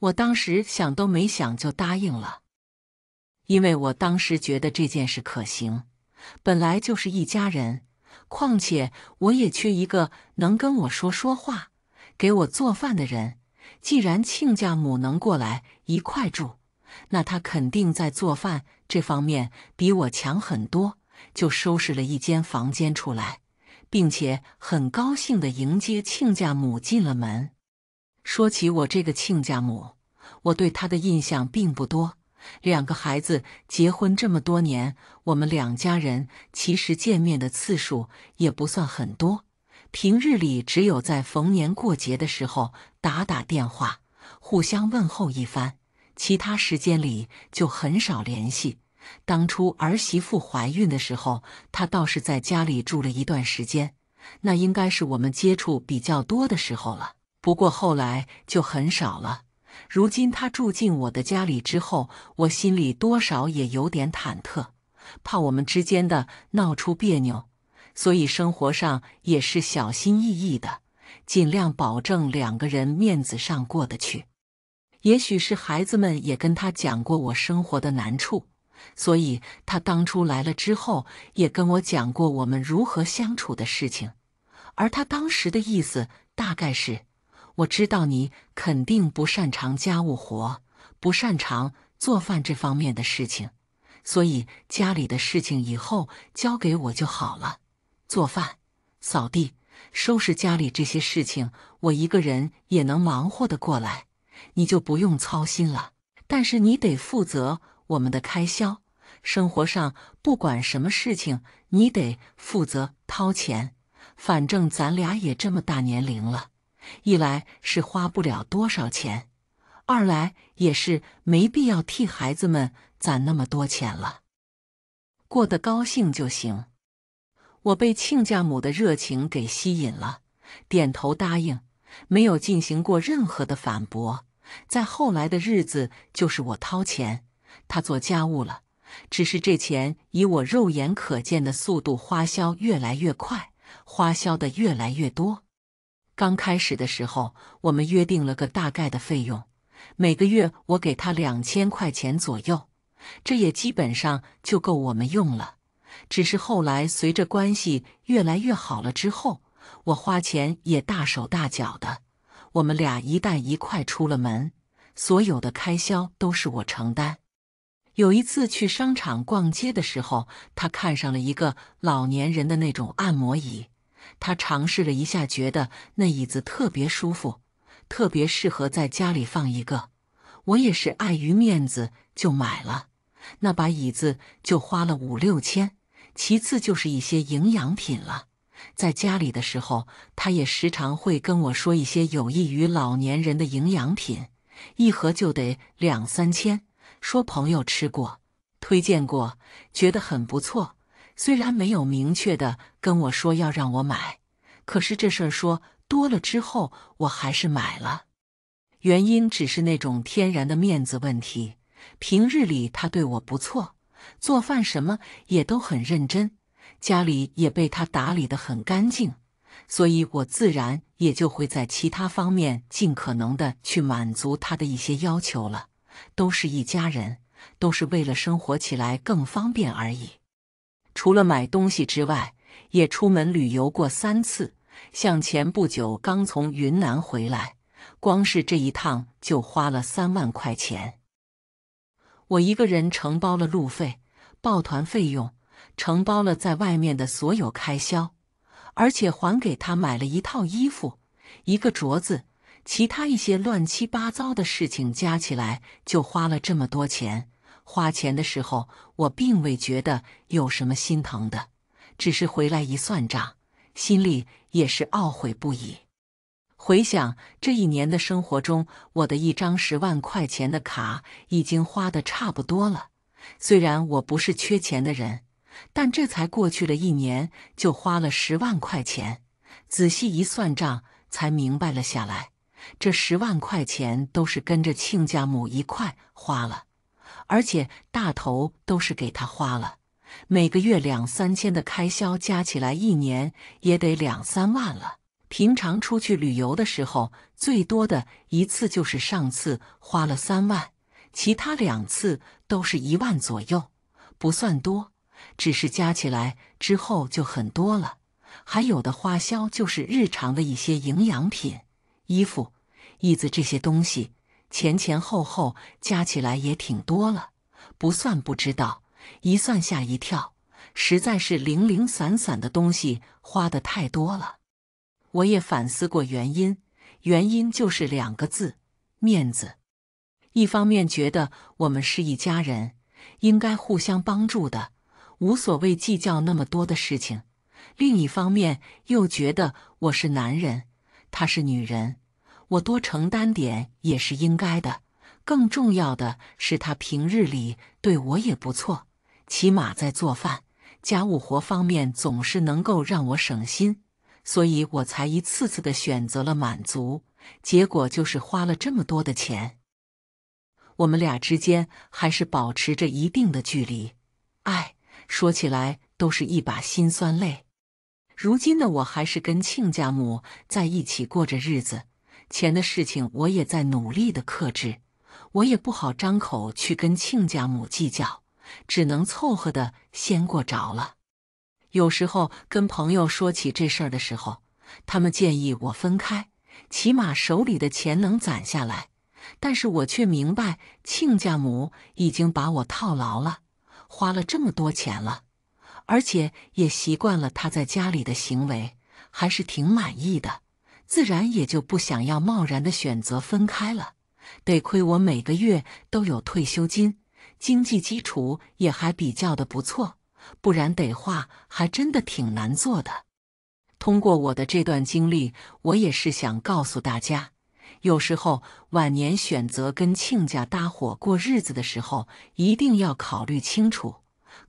我当时想都没想就答应了，因为我当时觉得这件事可行。本来就是一家人，况且我也缺一个能跟我说说话、给我做饭的人。既然亲家母能过来一块住，那她肯定在做饭。这方面比我强很多，就收拾了一间房间出来，并且很高兴地迎接亲家母进了门。说起我这个亲家母，我对她的印象并不多。两个孩子结婚这么多年，我们两家人其实见面的次数也不算很多，平日里只有在逢年过节的时候打打电话，互相问候一番。其他时间里就很少联系。当初儿媳妇怀孕的时候，她倒是在家里住了一段时间，那应该是我们接触比较多的时候了。不过后来就很少了。如今她住进我的家里之后，我心里多少也有点忐忑，怕我们之间的闹出别扭，所以生活上也是小心翼翼的，尽量保证两个人面子上过得去。也许是孩子们也跟他讲过我生活的难处，所以他当初来了之后也跟我讲过我们如何相处的事情。而他当时的意思大概是：我知道你肯定不擅长家务活，不擅长做饭这方面的事情，所以家里的事情以后交给我就好了。做饭、扫地、收拾家里这些事情，我一个人也能忙活的过来。你就不用操心了，但是你得负责我们的开销，生活上不管什么事情，你得负责掏钱。反正咱俩也这么大年龄了，一来是花不了多少钱，二来也是没必要替孩子们攒那么多钱了，过得高兴就行。我被亲家母的热情给吸引了，点头答应，没有进行过任何的反驳。在后来的日子，就是我掏钱，他做家务了。只是这钱以我肉眼可见的速度花销越来越快，花销的越来越多。刚开始的时候，我们约定了个大概的费用，每个月我给他两千块钱左右，这也基本上就够我们用了。只是后来随着关系越来越好了之后，我花钱也大手大脚的。我们俩一旦一块出了门，所有的开销都是我承担。有一次去商场逛街的时候，他看上了一个老年人的那种按摩椅，他尝试了一下，觉得那椅子特别舒服，特别适合在家里放一个。我也是碍于面子就买了，那把椅子就花了五六千。其次就是一些营养品了。在家里的时候，他也时常会跟我说一些有益于老年人的营养品，一盒就得两三千。说朋友吃过，推荐过，觉得很不错。虽然没有明确的跟我说要让我买，可是这事儿说多了之后，我还是买了。原因只是那种天然的面子问题。平日里他对我不错，做饭什么也都很认真。家里也被他打理的很干净，所以我自然也就会在其他方面尽可能的去满足他的一些要求了。都是一家人，都是为了生活起来更方便而已。除了买东西之外，也出门旅游过三次，像前不久刚从云南回来，光是这一趟就花了三万块钱。我一个人承包了路费、抱团费用。承包了在外面的所有开销，而且还给他买了一套衣服、一个镯子，其他一些乱七八糟的事情加起来就花了这么多钱。花钱的时候我并未觉得有什么心疼的，只是回来一算账，心里也是懊悔不已。回想这一年的生活中，我的一张十万块钱的卡已经花的差不多了。虽然我不是缺钱的人。但这才过去了一年，就花了十万块钱。仔细一算账，才明白了下来，这十万块钱都是跟着亲家母一块花了，而且大头都是给她花了。每个月两三千的开销，加起来一年也得两三万了。平常出去旅游的时候，最多的一次就是上次花了三万，其他两次都是一万左右，不算多。只是加起来之后就很多了，还有的花销就是日常的一些营养品、衣服、椅子这些东西，前前后后加起来也挺多了。不算不知道，一算吓一跳，实在是零零散散的东西花的太多了。我也反思过原因，原因就是两个字：面子。一方面觉得我们是一家人，应该互相帮助的。无所谓计较那么多的事情，另一方面又觉得我是男人，她是女人，我多承担点也是应该的。更重要的是，她平日里对我也不错，起码在做饭、家务活方面总是能够让我省心，所以我才一次次的选择了满足，结果就是花了这么多的钱。我们俩之间还是保持着一定的距离，哎。说起来都是一把辛酸泪，如今的我还是跟亲家母在一起过着日子，钱的事情我也在努力的克制，我也不好张口去跟亲家母计较，只能凑合的先过着了。有时候跟朋友说起这事儿的时候，他们建议我分开，起码手里的钱能攒下来，但是我却明白亲家母已经把我套牢了。花了这么多钱了，而且也习惯了他在家里的行为，还是挺满意的，自然也就不想要贸然的选择分开了。得亏我每个月都有退休金，经济基础也还比较的不错，不然得话还真的挺难做的。通过我的这段经历，我也是想告诉大家。有时候晚年选择跟亲家搭伙过日子的时候，一定要考虑清楚、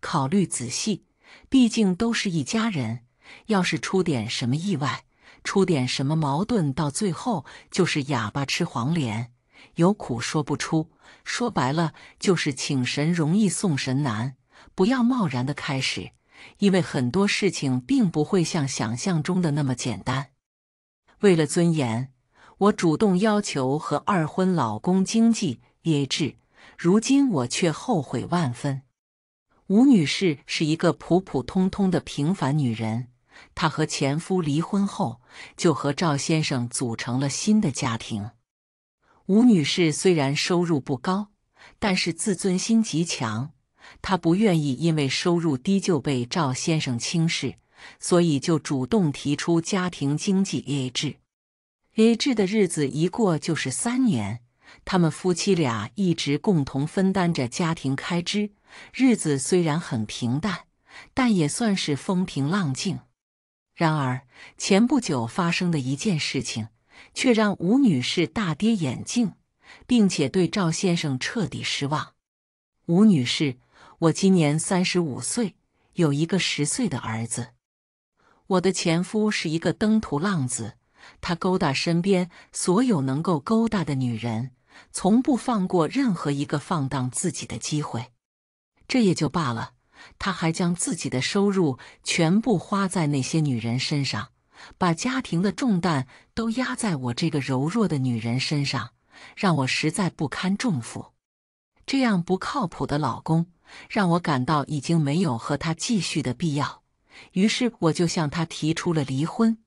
考虑仔细。毕竟都是一家人，要是出点什么意外、出点什么矛盾，到最后就是哑巴吃黄连，有苦说不出。说白了，就是请神容易送神难。不要贸然的开始，因为很多事情并不会像想象中的那么简单。为了尊严。我主动要求和二婚老公经济 AA 制，如今我却后悔万分。吴女士是一个普普通通的平凡女人，她和前夫离婚后就和赵先生组成了新的家庭。吴女士虽然收入不高，但是自尊心极强，她不愿意因为收入低就被赵先生轻视，所以就主动提出家庭经济 AA 制。A 制的日子一过就是三年，他们夫妻俩一直共同分担着家庭开支，日子虽然很平淡，但也算是风平浪静。然而，前不久发生的一件事情，却让吴女士大跌眼镜，并且对赵先生彻底失望。吴女士，我今年三十五岁，有一个十岁的儿子。我的前夫是一个登徒浪子。他勾搭身边所有能够勾搭的女人，从不放过任何一个放荡自己的机会。这也就罢了，他还将自己的收入全部花在那些女人身上，把家庭的重担都压在我这个柔弱的女人身上，让我实在不堪重负。这样不靠谱的老公，让我感到已经没有和他继续的必要。于是我就向他提出了离婚。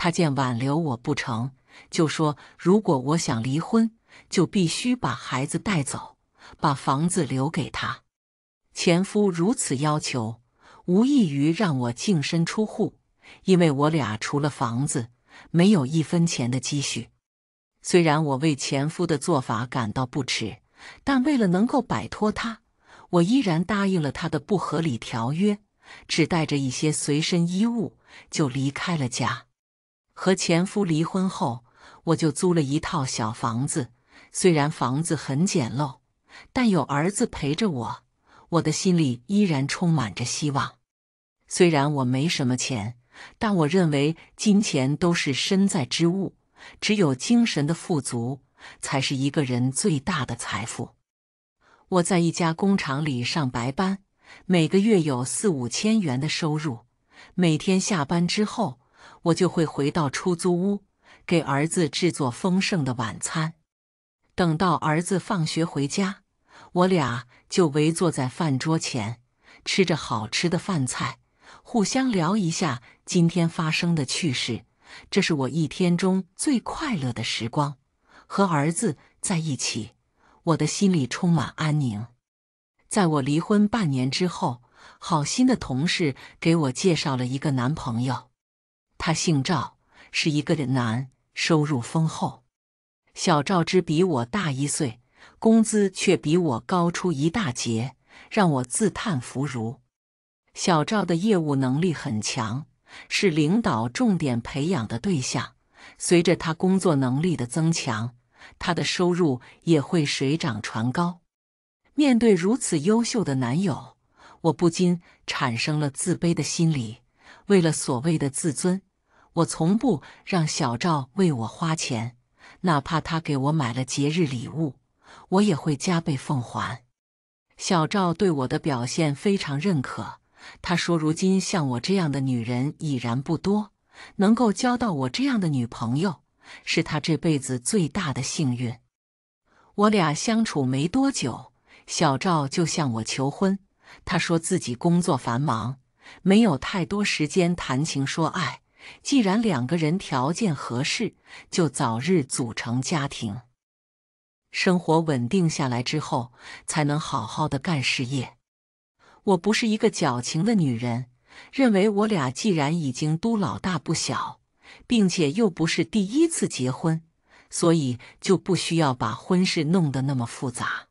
他见挽留我不成就说：“如果我想离婚，就必须把孩子带走，把房子留给他。”前夫如此要求，无异于让我净身出户，因为我俩除了房子，没有一分钱的积蓄。虽然我为前夫的做法感到不耻，但为了能够摆脱他，我依然答应了他的不合理条约，只带着一些随身衣物就离开了家。和前夫离婚后，我就租了一套小房子。虽然房子很简陋，但有儿子陪着我，我的心里依然充满着希望。虽然我没什么钱，但我认为金钱都是身外之物，只有精神的富足才是一个人最大的财富。我在一家工厂里上白班，每个月有四五千元的收入。每天下班之后。我就会回到出租屋，给儿子制作丰盛的晚餐。等到儿子放学回家，我俩就围坐在饭桌前，吃着好吃的饭菜，互相聊一下今天发生的趣事。这是我一天中最快乐的时光。和儿子在一起，我的心里充满安宁。在我离婚半年之后，好心的同事给我介绍了一个男朋友。他姓赵，是一个人男，收入丰厚。小赵只比我大一岁，工资却比我高出一大截，让我自叹弗如。小赵的业务能力很强，是领导重点培养的对象。随着他工作能力的增强，他的收入也会水涨船高。面对如此优秀的男友，我不禁产生了自卑的心理。为了所谓的自尊。我从不让小赵为我花钱，哪怕他给我买了节日礼物，我也会加倍奉还。小赵对我的表现非常认可，他说：“如今像我这样的女人已然不多，能够交到我这样的女朋友，是他这辈子最大的幸运。”我俩相处没多久，小赵就向我求婚。他说自己工作繁忙，没有太多时间谈情说爱。既然两个人条件合适，就早日组成家庭，生活稳定下来之后，才能好好的干事业。我不是一个矫情的女人，认为我俩既然已经都老大不小，并且又不是第一次结婚，所以就不需要把婚事弄得那么复杂。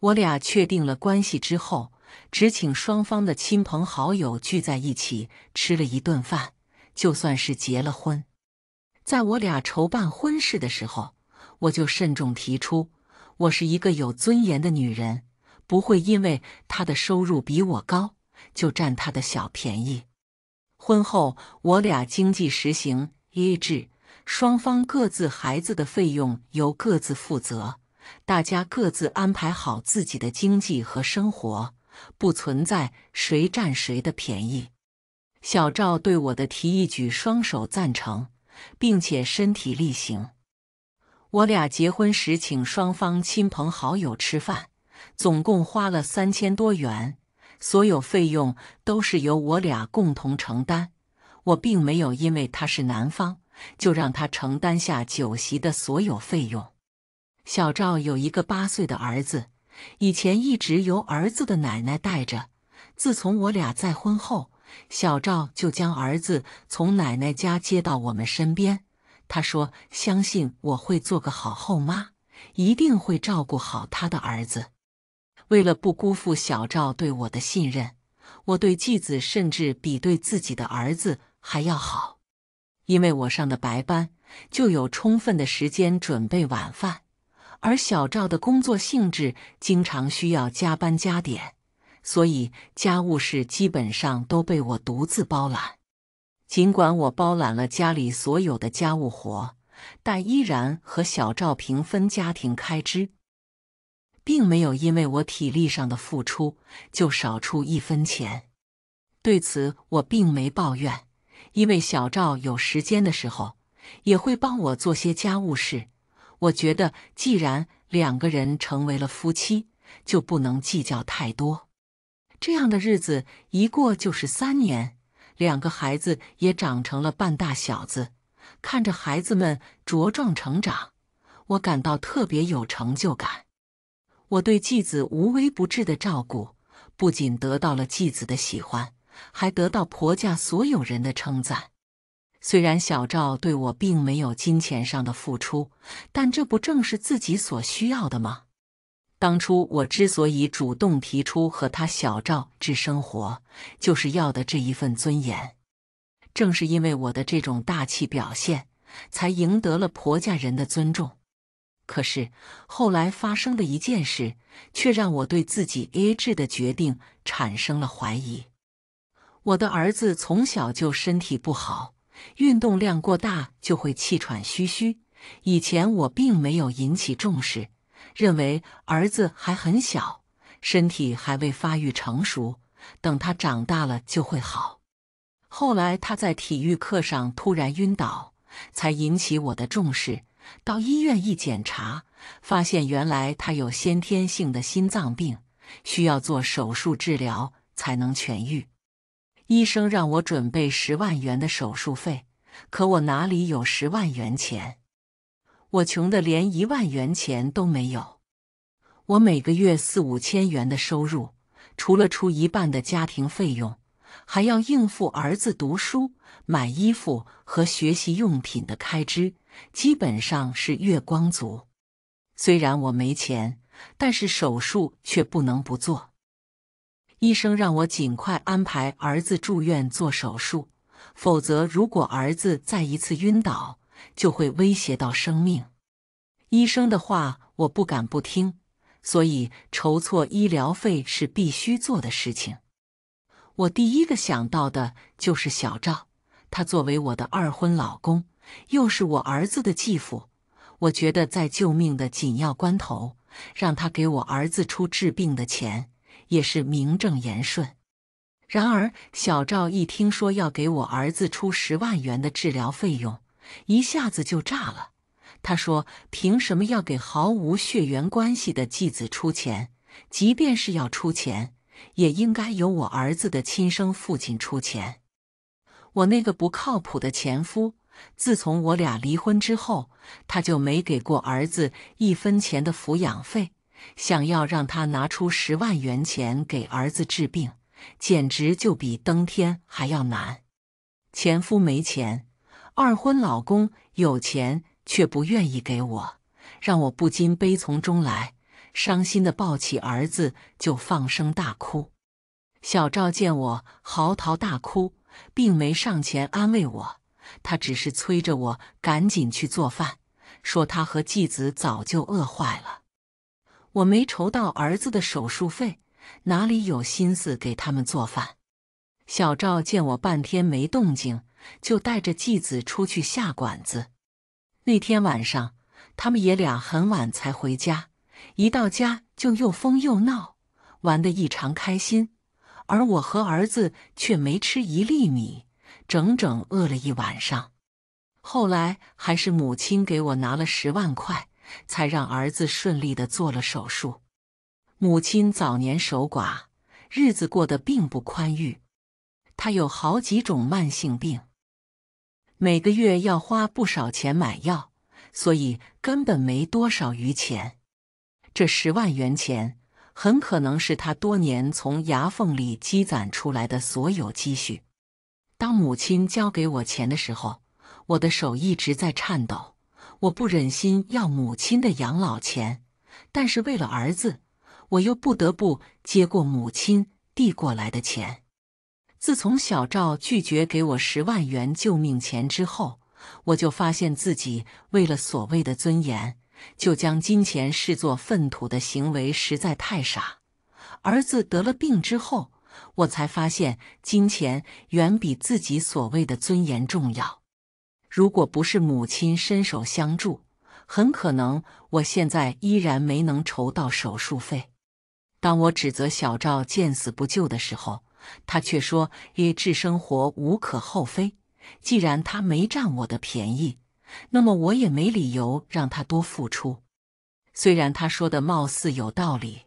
我俩确定了关系之后，只请双方的亲朋好友聚在一起吃了一顿饭。就算是结了婚，在我俩筹办婚事的时候，我就慎重提出，我是一个有尊严的女人，不会因为他的收入比我高就占他的小便宜。婚后，我俩经济实行一致，双方各自孩子的费用由各自负责，大家各自安排好自己的经济和生活，不存在谁占谁的便宜。小赵对我的提议举双手赞成，并且身体力行。我俩结婚时请双方亲朋好友吃饭，总共花了三千多元，所有费用都是由我俩共同承担。我并没有因为他是男方，就让他承担下酒席的所有费用。小赵有一个八岁的儿子，以前一直由儿子的奶奶带着，自从我俩再婚后。小赵就将儿子从奶奶家接到我们身边。他说：“相信我会做个好后妈，一定会照顾好他的儿子。”为了不辜负小赵对我的信任，我对继子甚至比对自己的儿子还要好。因为我上的白班，就有充分的时间准备晚饭，而小赵的工作性质经常需要加班加点。所以家务事基本上都被我独自包揽。尽管我包揽了家里所有的家务活，但依然和小赵平分家庭开支，并没有因为我体力上的付出就少出一分钱。对此，我并没抱怨，因为小赵有时间的时候也会帮我做些家务事。我觉得，既然两个人成为了夫妻，就不能计较太多。这样的日子一过就是三年，两个孩子也长成了半大小子。看着孩子们茁壮成长，我感到特别有成就感。我对继子无微不至的照顾，不仅得到了继子的喜欢，还得到婆家所有人的称赞。虽然小赵对我并没有金钱上的付出，但这不正是自己所需要的吗？当初我之所以主动提出和他小赵治生活，就是要的这一份尊严。正是因为我的这种大气表现，才赢得了婆家人的尊重。可是后来发生的一件事，却让我对自己 A 制的决定产生了怀疑。我的儿子从小就身体不好，运动量过大就会气喘吁吁，以前我并没有引起重视。认为儿子还很小，身体还未发育成熟，等他长大了就会好。后来他在体育课上突然晕倒，才引起我的重视。到医院一检查，发现原来他有先天性的心脏病，需要做手术治疗才能痊愈。医生让我准备十万元的手术费，可我哪里有十万元钱？我穷的连一万元钱都没有，我每个月四五千元的收入，除了出一半的家庭费用，还要应付儿子读书、买衣服和学习用品的开支，基本上是月光族。虽然我没钱，但是手术却不能不做。医生让我尽快安排儿子住院做手术，否则如果儿子再一次晕倒，就会威胁到生命。医生的话我不敢不听，所以筹措医疗费是必须做的事情。我第一个想到的就是小赵，他作为我的二婚老公，又是我儿子的继父，我觉得在救命的紧要关头，让他给我儿子出治病的钱也是名正言顺。然而，小赵一听说要给我儿子出十万元的治疗费用，一下子就炸了。他说：“凭什么要给毫无血缘关系的继子出钱？即便是要出钱，也应该由我儿子的亲生父亲出钱。我那个不靠谱的前夫，自从我俩离婚之后，他就没给过儿子一分钱的抚养费。想要让他拿出十万元钱给儿子治病，简直就比登天还要难。前夫没钱。”二婚老公有钱却不愿意给我，让我不禁悲从中来，伤心的抱起儿子就放声大哭。小赵见我嚎啕大哭，并没上前安慰我，他只是催着我赶紧去做饭，说他和继子早就饿坏了。我没筹到儿子的手术费，哪里有心思给他们做饭？小赵见我半天没动静。就带着继子出去下馆子。那天晚上，他们爷俩很晚才回家，一到家就又疯又闹，玩得异常开心。而我和儿子却没吃一粒米，整整饿了一晚上。后来还是母亲给我拿了十万块，才让儿子顺利的做了手术。母亲早年守寡，日子过得并不宽裕，她有好几种慢性病。每个月要花不少钱买药，所以根本没多少余钱。这十万元钱很可能是他多年从牙缝里积攒出来的所有积蓄。当母亲交给我钱的时候，我的手一直在颤抖。我不忍心要母亲的养老钱，但是为了儿子，我又不得不接过母亲递过来的钱。自从小赵拒绝给我十万元救命钱之后，我就发现自己为了所谓的尊严，就将金钱视作粪土的行为实在太傻。儿子得了病之后，我才发现金钱远比自己所谓的尊严重要。如果不是母亲伸手相助，很可能我现在依然没能筹到手术费。当我指责小赵见死不救的时候，他却说：“优质生活无可厚非。既然他没占我的便宜，那么我也没理由让他多付出。”虽然他说的貌似有道理，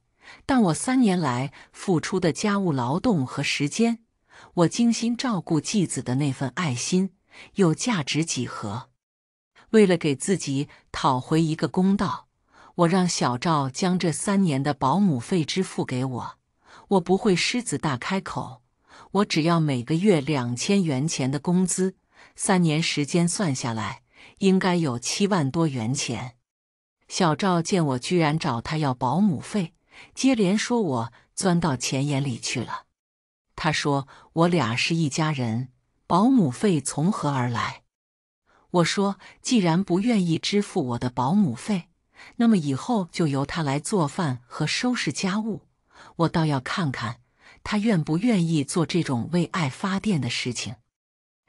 但我三年来付出的家务劳动和时间，我精心照顾继子的那份爱心又价值几何？为了给自己讨回一个公道，我让小赵将这三年的保姆费支付给我。我不会狮子大开口，我只要每个月两千元钱的工资，三年时间算下来应该有七万多元钱。小赵见我居然找他要保姆费，接连说我钻到钱眼里去了。他说我俩是一家人，保姆费从何而来？我说既然不愿意支付我的保姆费，那么以后就由他来做饭和收拾家务。我倒要看看他愿不愿意做这种为爱发电的事情。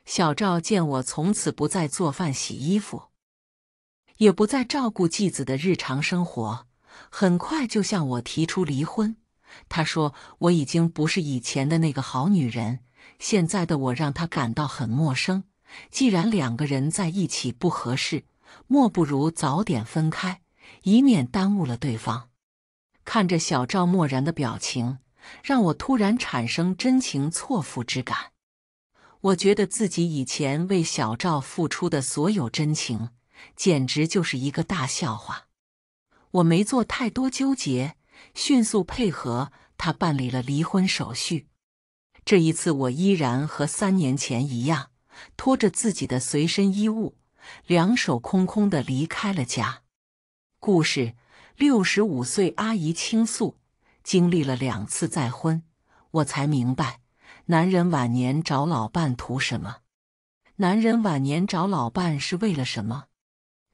小赵见我从此不再做饭、洗衣服，也不再照顾继子的日常生活，很快就向我提出离婚。他说：“我已经不是以前的那个好女人，现在的我让他感到很陌生。既然两个人在一起不合适，莫不如早点分开，以免耽误了对方。”看着小赵漠然的表情，让我突然产生真情错付之感。我觉得自己以前为小赵付出的所有真情，简直就是一个大笑话。我没做太多纠结，迅速配合他办理了离婚手续。这一次，我依然和三年前一样，拖着自己的随身衣物，两手空空的离开了家。故事。六十五岁阿姨倾诉，经历了两次再婚，我才明白，男人晚年找老伴图什么？男人晚年找老伴是为了什么？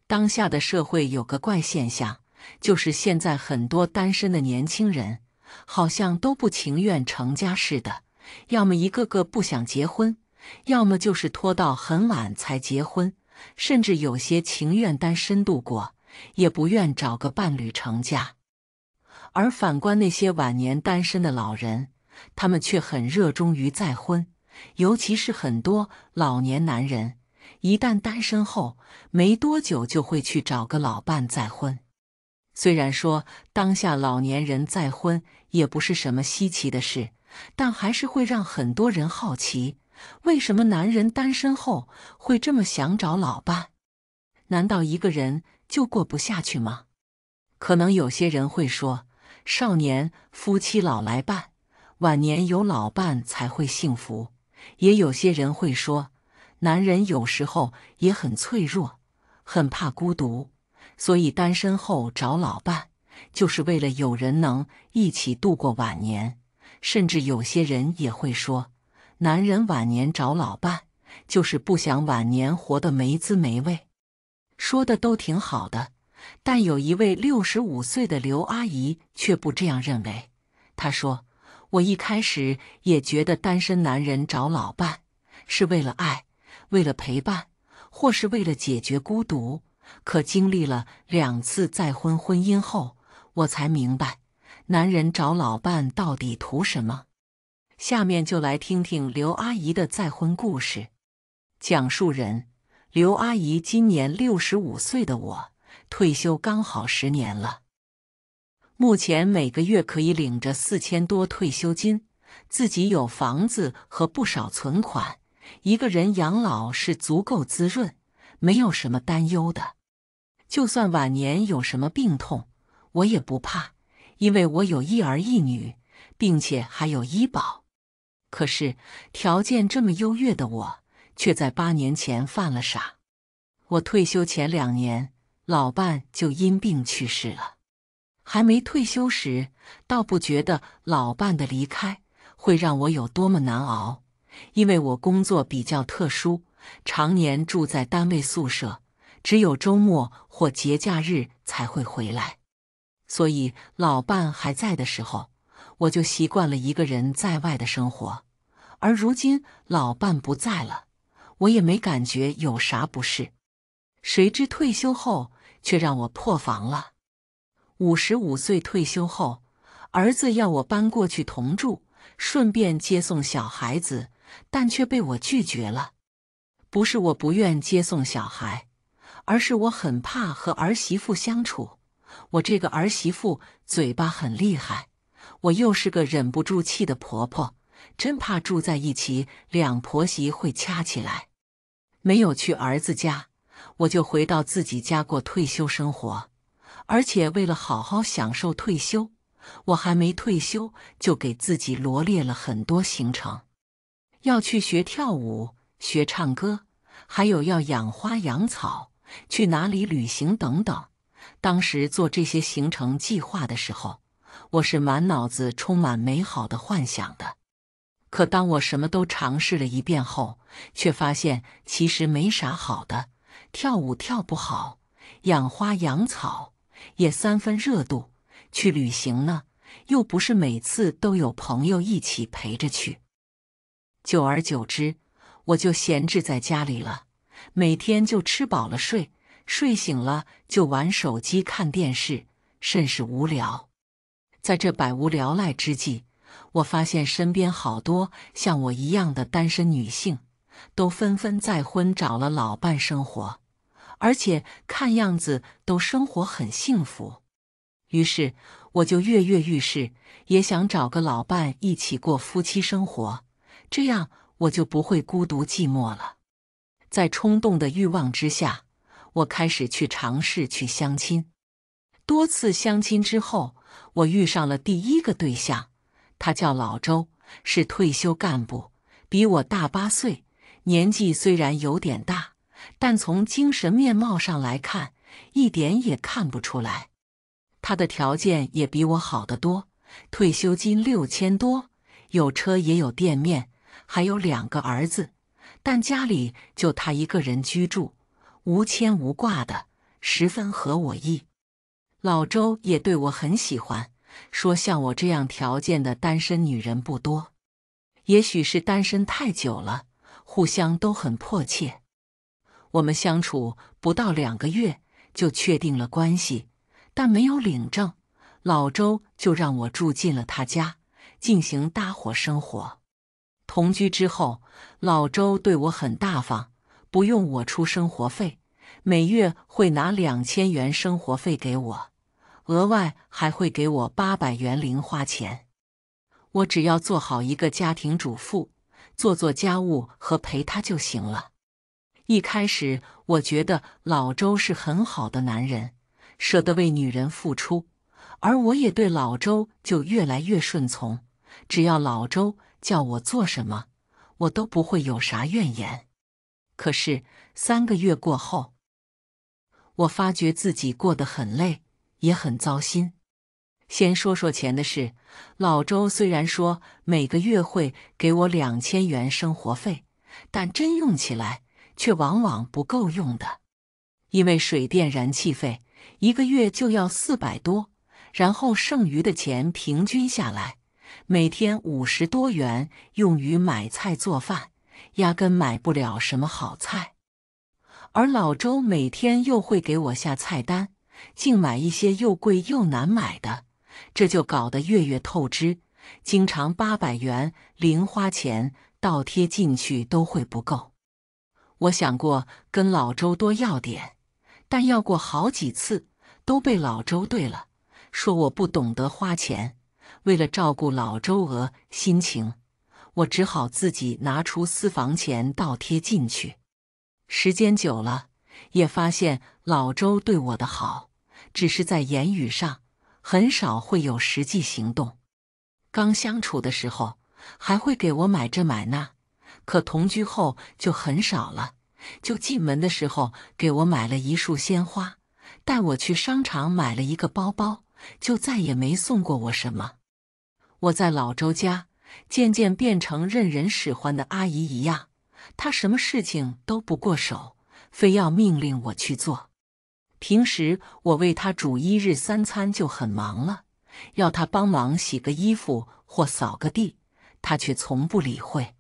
当下的社会有个怪现象，就是现在很多单身的年轻人，好像都不情愿成家似的，要么一个个不想结婚，要么就是拖到很晚才结婚，甚至有些情愿单身度过。也不愿找个伴侣成家，而反观那些晚年单身的老人，他们却很热衷于再婚，尤其是很多老年男人，一旦单身后没多久就会去找个老伴再婚。虽然说当下老年人再婚也不是什么稀奇的事，但还是会让很多人好奇：为什么男人单身后会这么想找老伴？难道一个人？就过不下去吗？可能有些人会说：“少年夫妻老来伴，晚年有老伴才会幸福。”也有些人会说：“男人有时候也很脆弱，很怕孤独，所以单身后找老伴，就是为了有人能一起度过晚年。”甚至有些人也会说：“男人晚年找老伴，就是不想晚年活得没滋没味。”说的都挺好的，但有一位六十五岁的刘阿姨却不这样认为。她说：“我一开始也觉得单身男人找老伴是为了爱，为了陪伴，或是为了解决孤独。可经历了两次再婚婚姻后，我才明白，男人找老伴到底图什么。”下面就来听听刘阿姨的再婚故事。讲述人。刘阿姨今年六十五岁，的我退休刚好十年了，目前每个月可以领着四千多退休金，自己有房子和不少存款，一个人养老是足够滋润，没有什么担忧的。就算晚年有什么病痛，我也不怕，因为我有一儿一女，并且还有医保。可是条件这么优越的我。却在八年前犯了傻。我退休前两年，老伴就因病去世了。还没退休时，倒不觉得老伴的离开会让我有多么难熬，因为我工作比较特殊，常年住在单位宿舍，只有周末或节假日才会回来。所以老伴还在的时候，我就习惯了一个人在外的生活。而如今老伴不在了。我也没感觉有啥不适，谁知退休后却让我破防了。五十五岁退休后，儿子要我搬过去同住，顺便接送小孩子，但却被我拒绝了。不是我不愿接送小孩，而是我很怕和儿媳妇相处。我这个儿媳妇嘴巴很厉害，我又是个忍不住气的婆婆，真怕住在一起，两婆媳会掐起来。没有去儿子家，我就回到自己家过退休生活。而且为了好好享受退休，我还没退休就给自己罗列了很多行程，要去学跳舞、学唱歌，还有要养花养草、去哪里旅行等等。当时做这些行程计划的时候，我是满脑子充满美好的幻想的。可当我什么都尝试了一遍后，却发现其实没啥好的。跳舞跳不好，养花养草也三分热度，去旅行呢，又不是每次都有朋友一起陪着去。久而久之，我就闲置在家里了，每天就吃饱了睡，睡醒了就玩手机看电视，甚是无聊。在这百无聊赖之际。我发现身边好多像我一样的单身女性，都纷纷再婚找了老伴生活，而且看样子都生活很幸福。于是我就跃跃欲试，也想找个老伴一起过夫妻生活，这样我就不会孤独寂寞了。在冲动的欲望之下，我开始去尝试去相亲。多次相亲之后，我遇上了第一个对象。他叫老周，是退休干部，比我大八岁。年纪虽然有点大，但从精神面貌上来看，一点也看不出来。他的条件也比我好得多，退休金六千多，有车也有店面，还有两个儿子。但家里就他一个人居住，无牵无挂的，十分合我意。老周也对我很喜欢。说像我这样条件的单身女人不多，也许是单身太久了，互相都很迫切。我们相处不到两个月就确定了关系，但没有领证。老周就让我住进了他家，进行搭伙生活。同居之后，老周对我很大方，不用我出生活费，每月会拿两千元生活费给我。额外还会给我八百元零花钱，我只要做好一个家庭主妇，做做家务和陪他就行了。一开始我觉得老周是很好的男人，舍得为女人付出，而我也对老周就越来越顺从，只要老周叫我做什么，我都不会有啥怨言。可是三个月过后，我发觉自己过得很累。也很糟心。先说说钱的事，老周虽然说每个月会给我两千元生活费，但真用起来却往往不够用的。因为水电燃气费一个月就要四百多，然后剩余的钱平均下来，每天五十多元用于买菜做饭，压根买不了什么好菜。而老周每天又会给我下菜单。净买一些又贵又难买的，这就搞得月月透支，经常八百元零花钱倒贴进去都会不够。我想过跟老周多要点，但要过好几次都被老周对了，说我不懂得花钱。为了照顾老周额心情，我只好自己拿出私房钱倒贴进去。时间久了，也发现老周对我的好。只是在言语上很少会有实际行动。刚相处的时候还会给我买这买那，可同居后就很少了。就进门的时候给我买了一束鲜花，带我去商场买了一个包包，就再也没送过我什么。我在老周家渐渐变成任人使唤的阿姨一样，她什么事情都不过手，非要命令我去做。平时我为他煮一日三餐就很忙了，要他帮忙洗个衣服或扫个地，他却从不理会，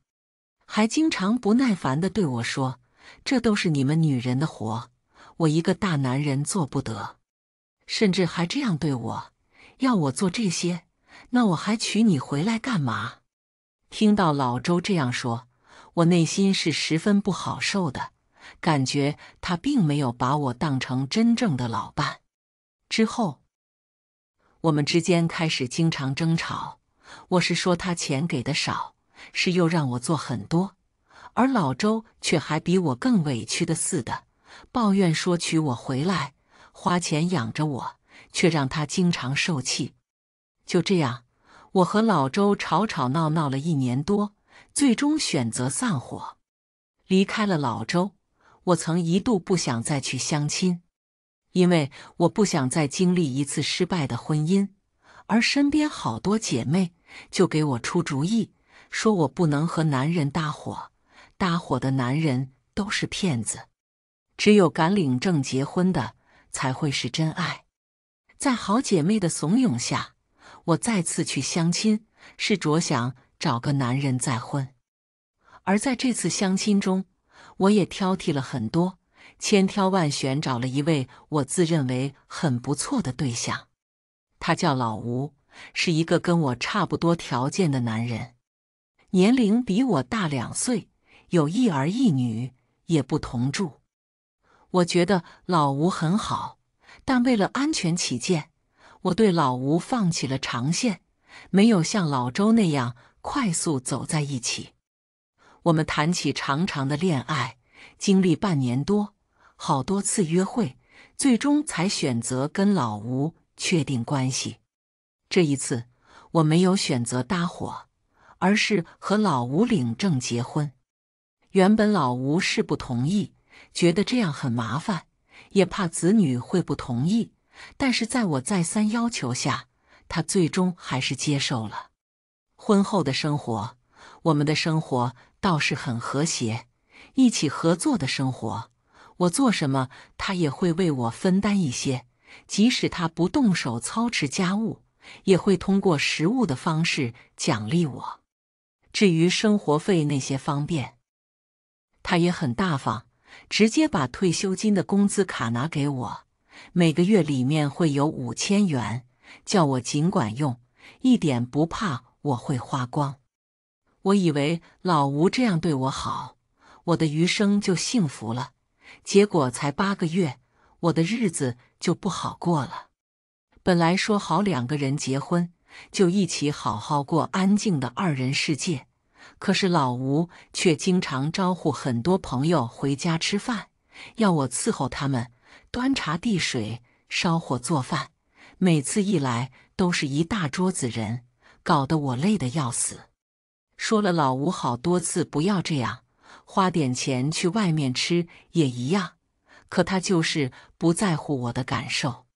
还经常不耐烦地对我说：“这都是你们女人的活，我一个大男人做不得。”甚至还这样对我：“要我做这些，那我还娶你回来干嘛？”听到老周这样说，我内心是十分不好受的。感觉他并没有把我当成真正的老伴。之后，我们之间开始经常争吵。我是说他钱给的少，是又让我做很多，而老周却还比我更委屈的似的，抱怨说娶我回来，花钱养着我，却让他经常受气。就这样，我和老周吵吵闹闹了一年多，最终选择散伙，离开了老周。我曾一度不想再去相亲，因为我不想再经历一次失败的婚姻。而身边好多姐妹就给我出主意，说我不能和男人搭伙，搭伙的男人都是骗子，只有敢领证结婚的才会是真爱。在好姐妹的怂恿下，我再次去相亲，是着想找个男人再婚。而在这次相亲中，我也挑剔了很多，千挑万选找了一位我自认为很不错的对象。他叫老吴，是一个跟我差不多条件的男人，年龄比我大两岁，有一儿一女，也不同住。我觉得老吴很好，但为了安全起见，我对老吴放弃了长线，没有像老周那样快速走在一起。我们谈起长长的恋爱经历，半年多，好多次约会，最终才选择跟老吴确定关系。这一次，我没有选择搭伙，而是和老吴领证结婚。原本老吴是不同意，觉得这样很麻烦，也怕子女会不同意。但是在我再三要求下，他最终还是接受了。婚后的生活。我们的生活倒是很和谐，一起合作的生活。我做什么，他也会为我分担一些，即使他不动手操持家务，也会通过食物的方式奖励我。至于生活费那些方便，他也很大方，直接把退休金的工资卡拿给我，每个月里面会有五千元，叫我尽管用，一点不怕我会花光。我以为老吴这样对我好，我的余生就幸福了。结果才八个月，我的日子就不好过了。本来说好两个人结婚，就一起好好过安静的二人世界，可是老吴却经常招呼很多朋友回家吃饭，要我伺候他们端茶递水、烧火做饭。每次一来都是一大桌子人，搞得我累得要死。说了老吴好多次不要这样，花点钱去外面吃也一样，可他就是不在乎我的感受。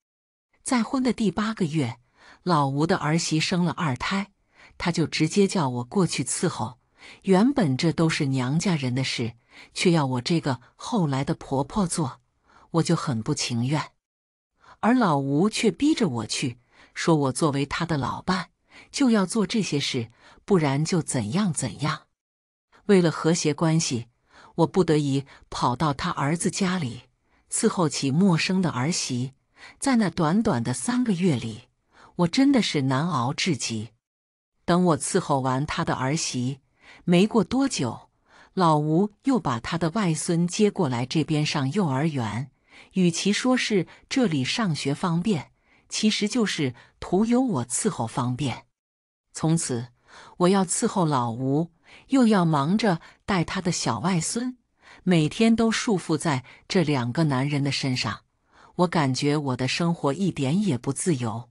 再婚的第八个月，老吴的儿媳生了二胎，他就直接叫我过去伺候。原本这都是娘家人的事，却要我这个后来的婆婆做，我就很不情愿。而老吴却逼着我去，说我作为他的老伴。就要做这些事，不然就怎样怎样。为了和谐关系，我不得已跑到他儿子家里伺候起陌生的儿媳。在那短短的三个月里，我真的是难熬至极。等我伺候完他的儿媳，没过多久，老吴又把他的外孙接过来这边上幼儿园。与其说是这里上学方便。其实就是图有我伺候方便。从此，我要伺候老吴，又要忙着带他的小外孙，每天都束缚在这两个男人的身上。我感觉我的生活一点也不自由，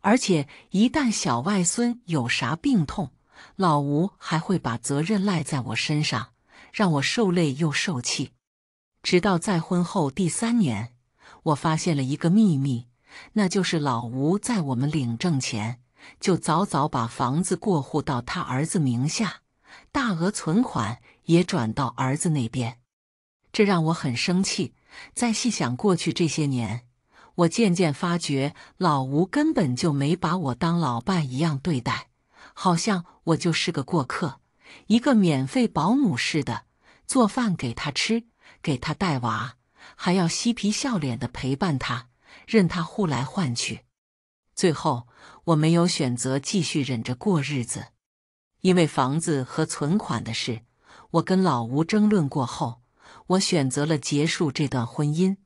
而且一旦小外孙有啥病痛，老吴还会把责任赖在我身上，让我受累又受气。直到再婚后第三年，我发现了一个秘密。那就是老吴在我们领证前，就早早把房子过户到他儿子名下，大额存款也转到儿子那边。这让我很生气。再细想过去这些年，我渐渐发觉老吴根本就没把我当老伴一样对待，好像我就是个过客，一个免费保姆似的，做饭给他吃，给他带娃，还要嬉皮笑脸的陪伴他。任他呼来唤去，最后我没有选择继续忍着过日子，因为房子和存款的事，我跟老吴争论过后，我选择了结束这段婚姻。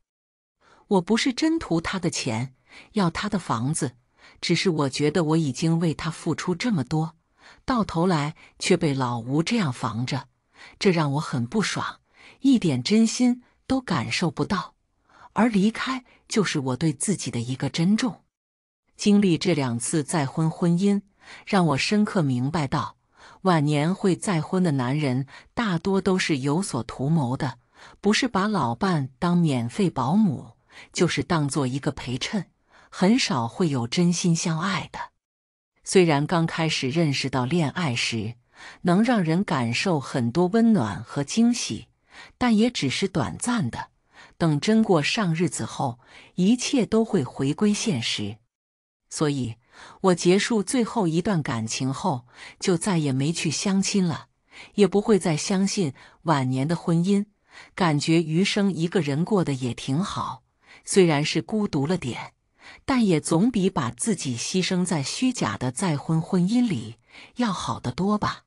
我不是真图他的钱，要他的房子，只是我觉得我已经为他付出这么多，到头来却被老吴这样防着，这让我很不爽，一点真心都感受不到，而离开。就是我对自己的一个珍重。经历这两次再婚婚姻，让我深刻明白到，晚年会再婚的男人大多都是有所图谋的，不是把老伴当免费保姆，就是当做一个陪衬，很少会有真心相爱的。虽然刚开始认识到恋爱时，能让人感受很多温暖和惊喜，但也只是短暂的。等真过上日子后，一切都会回归现实。所以，我结束最后一段感情后，就再也没去相亲了，也不会再相信晚年的婚姻。感觉余生一个人过得也挺好，虽然是孤独了点，但也总比把自己牺牲在虚假的再婚婚姻里要好得多吧。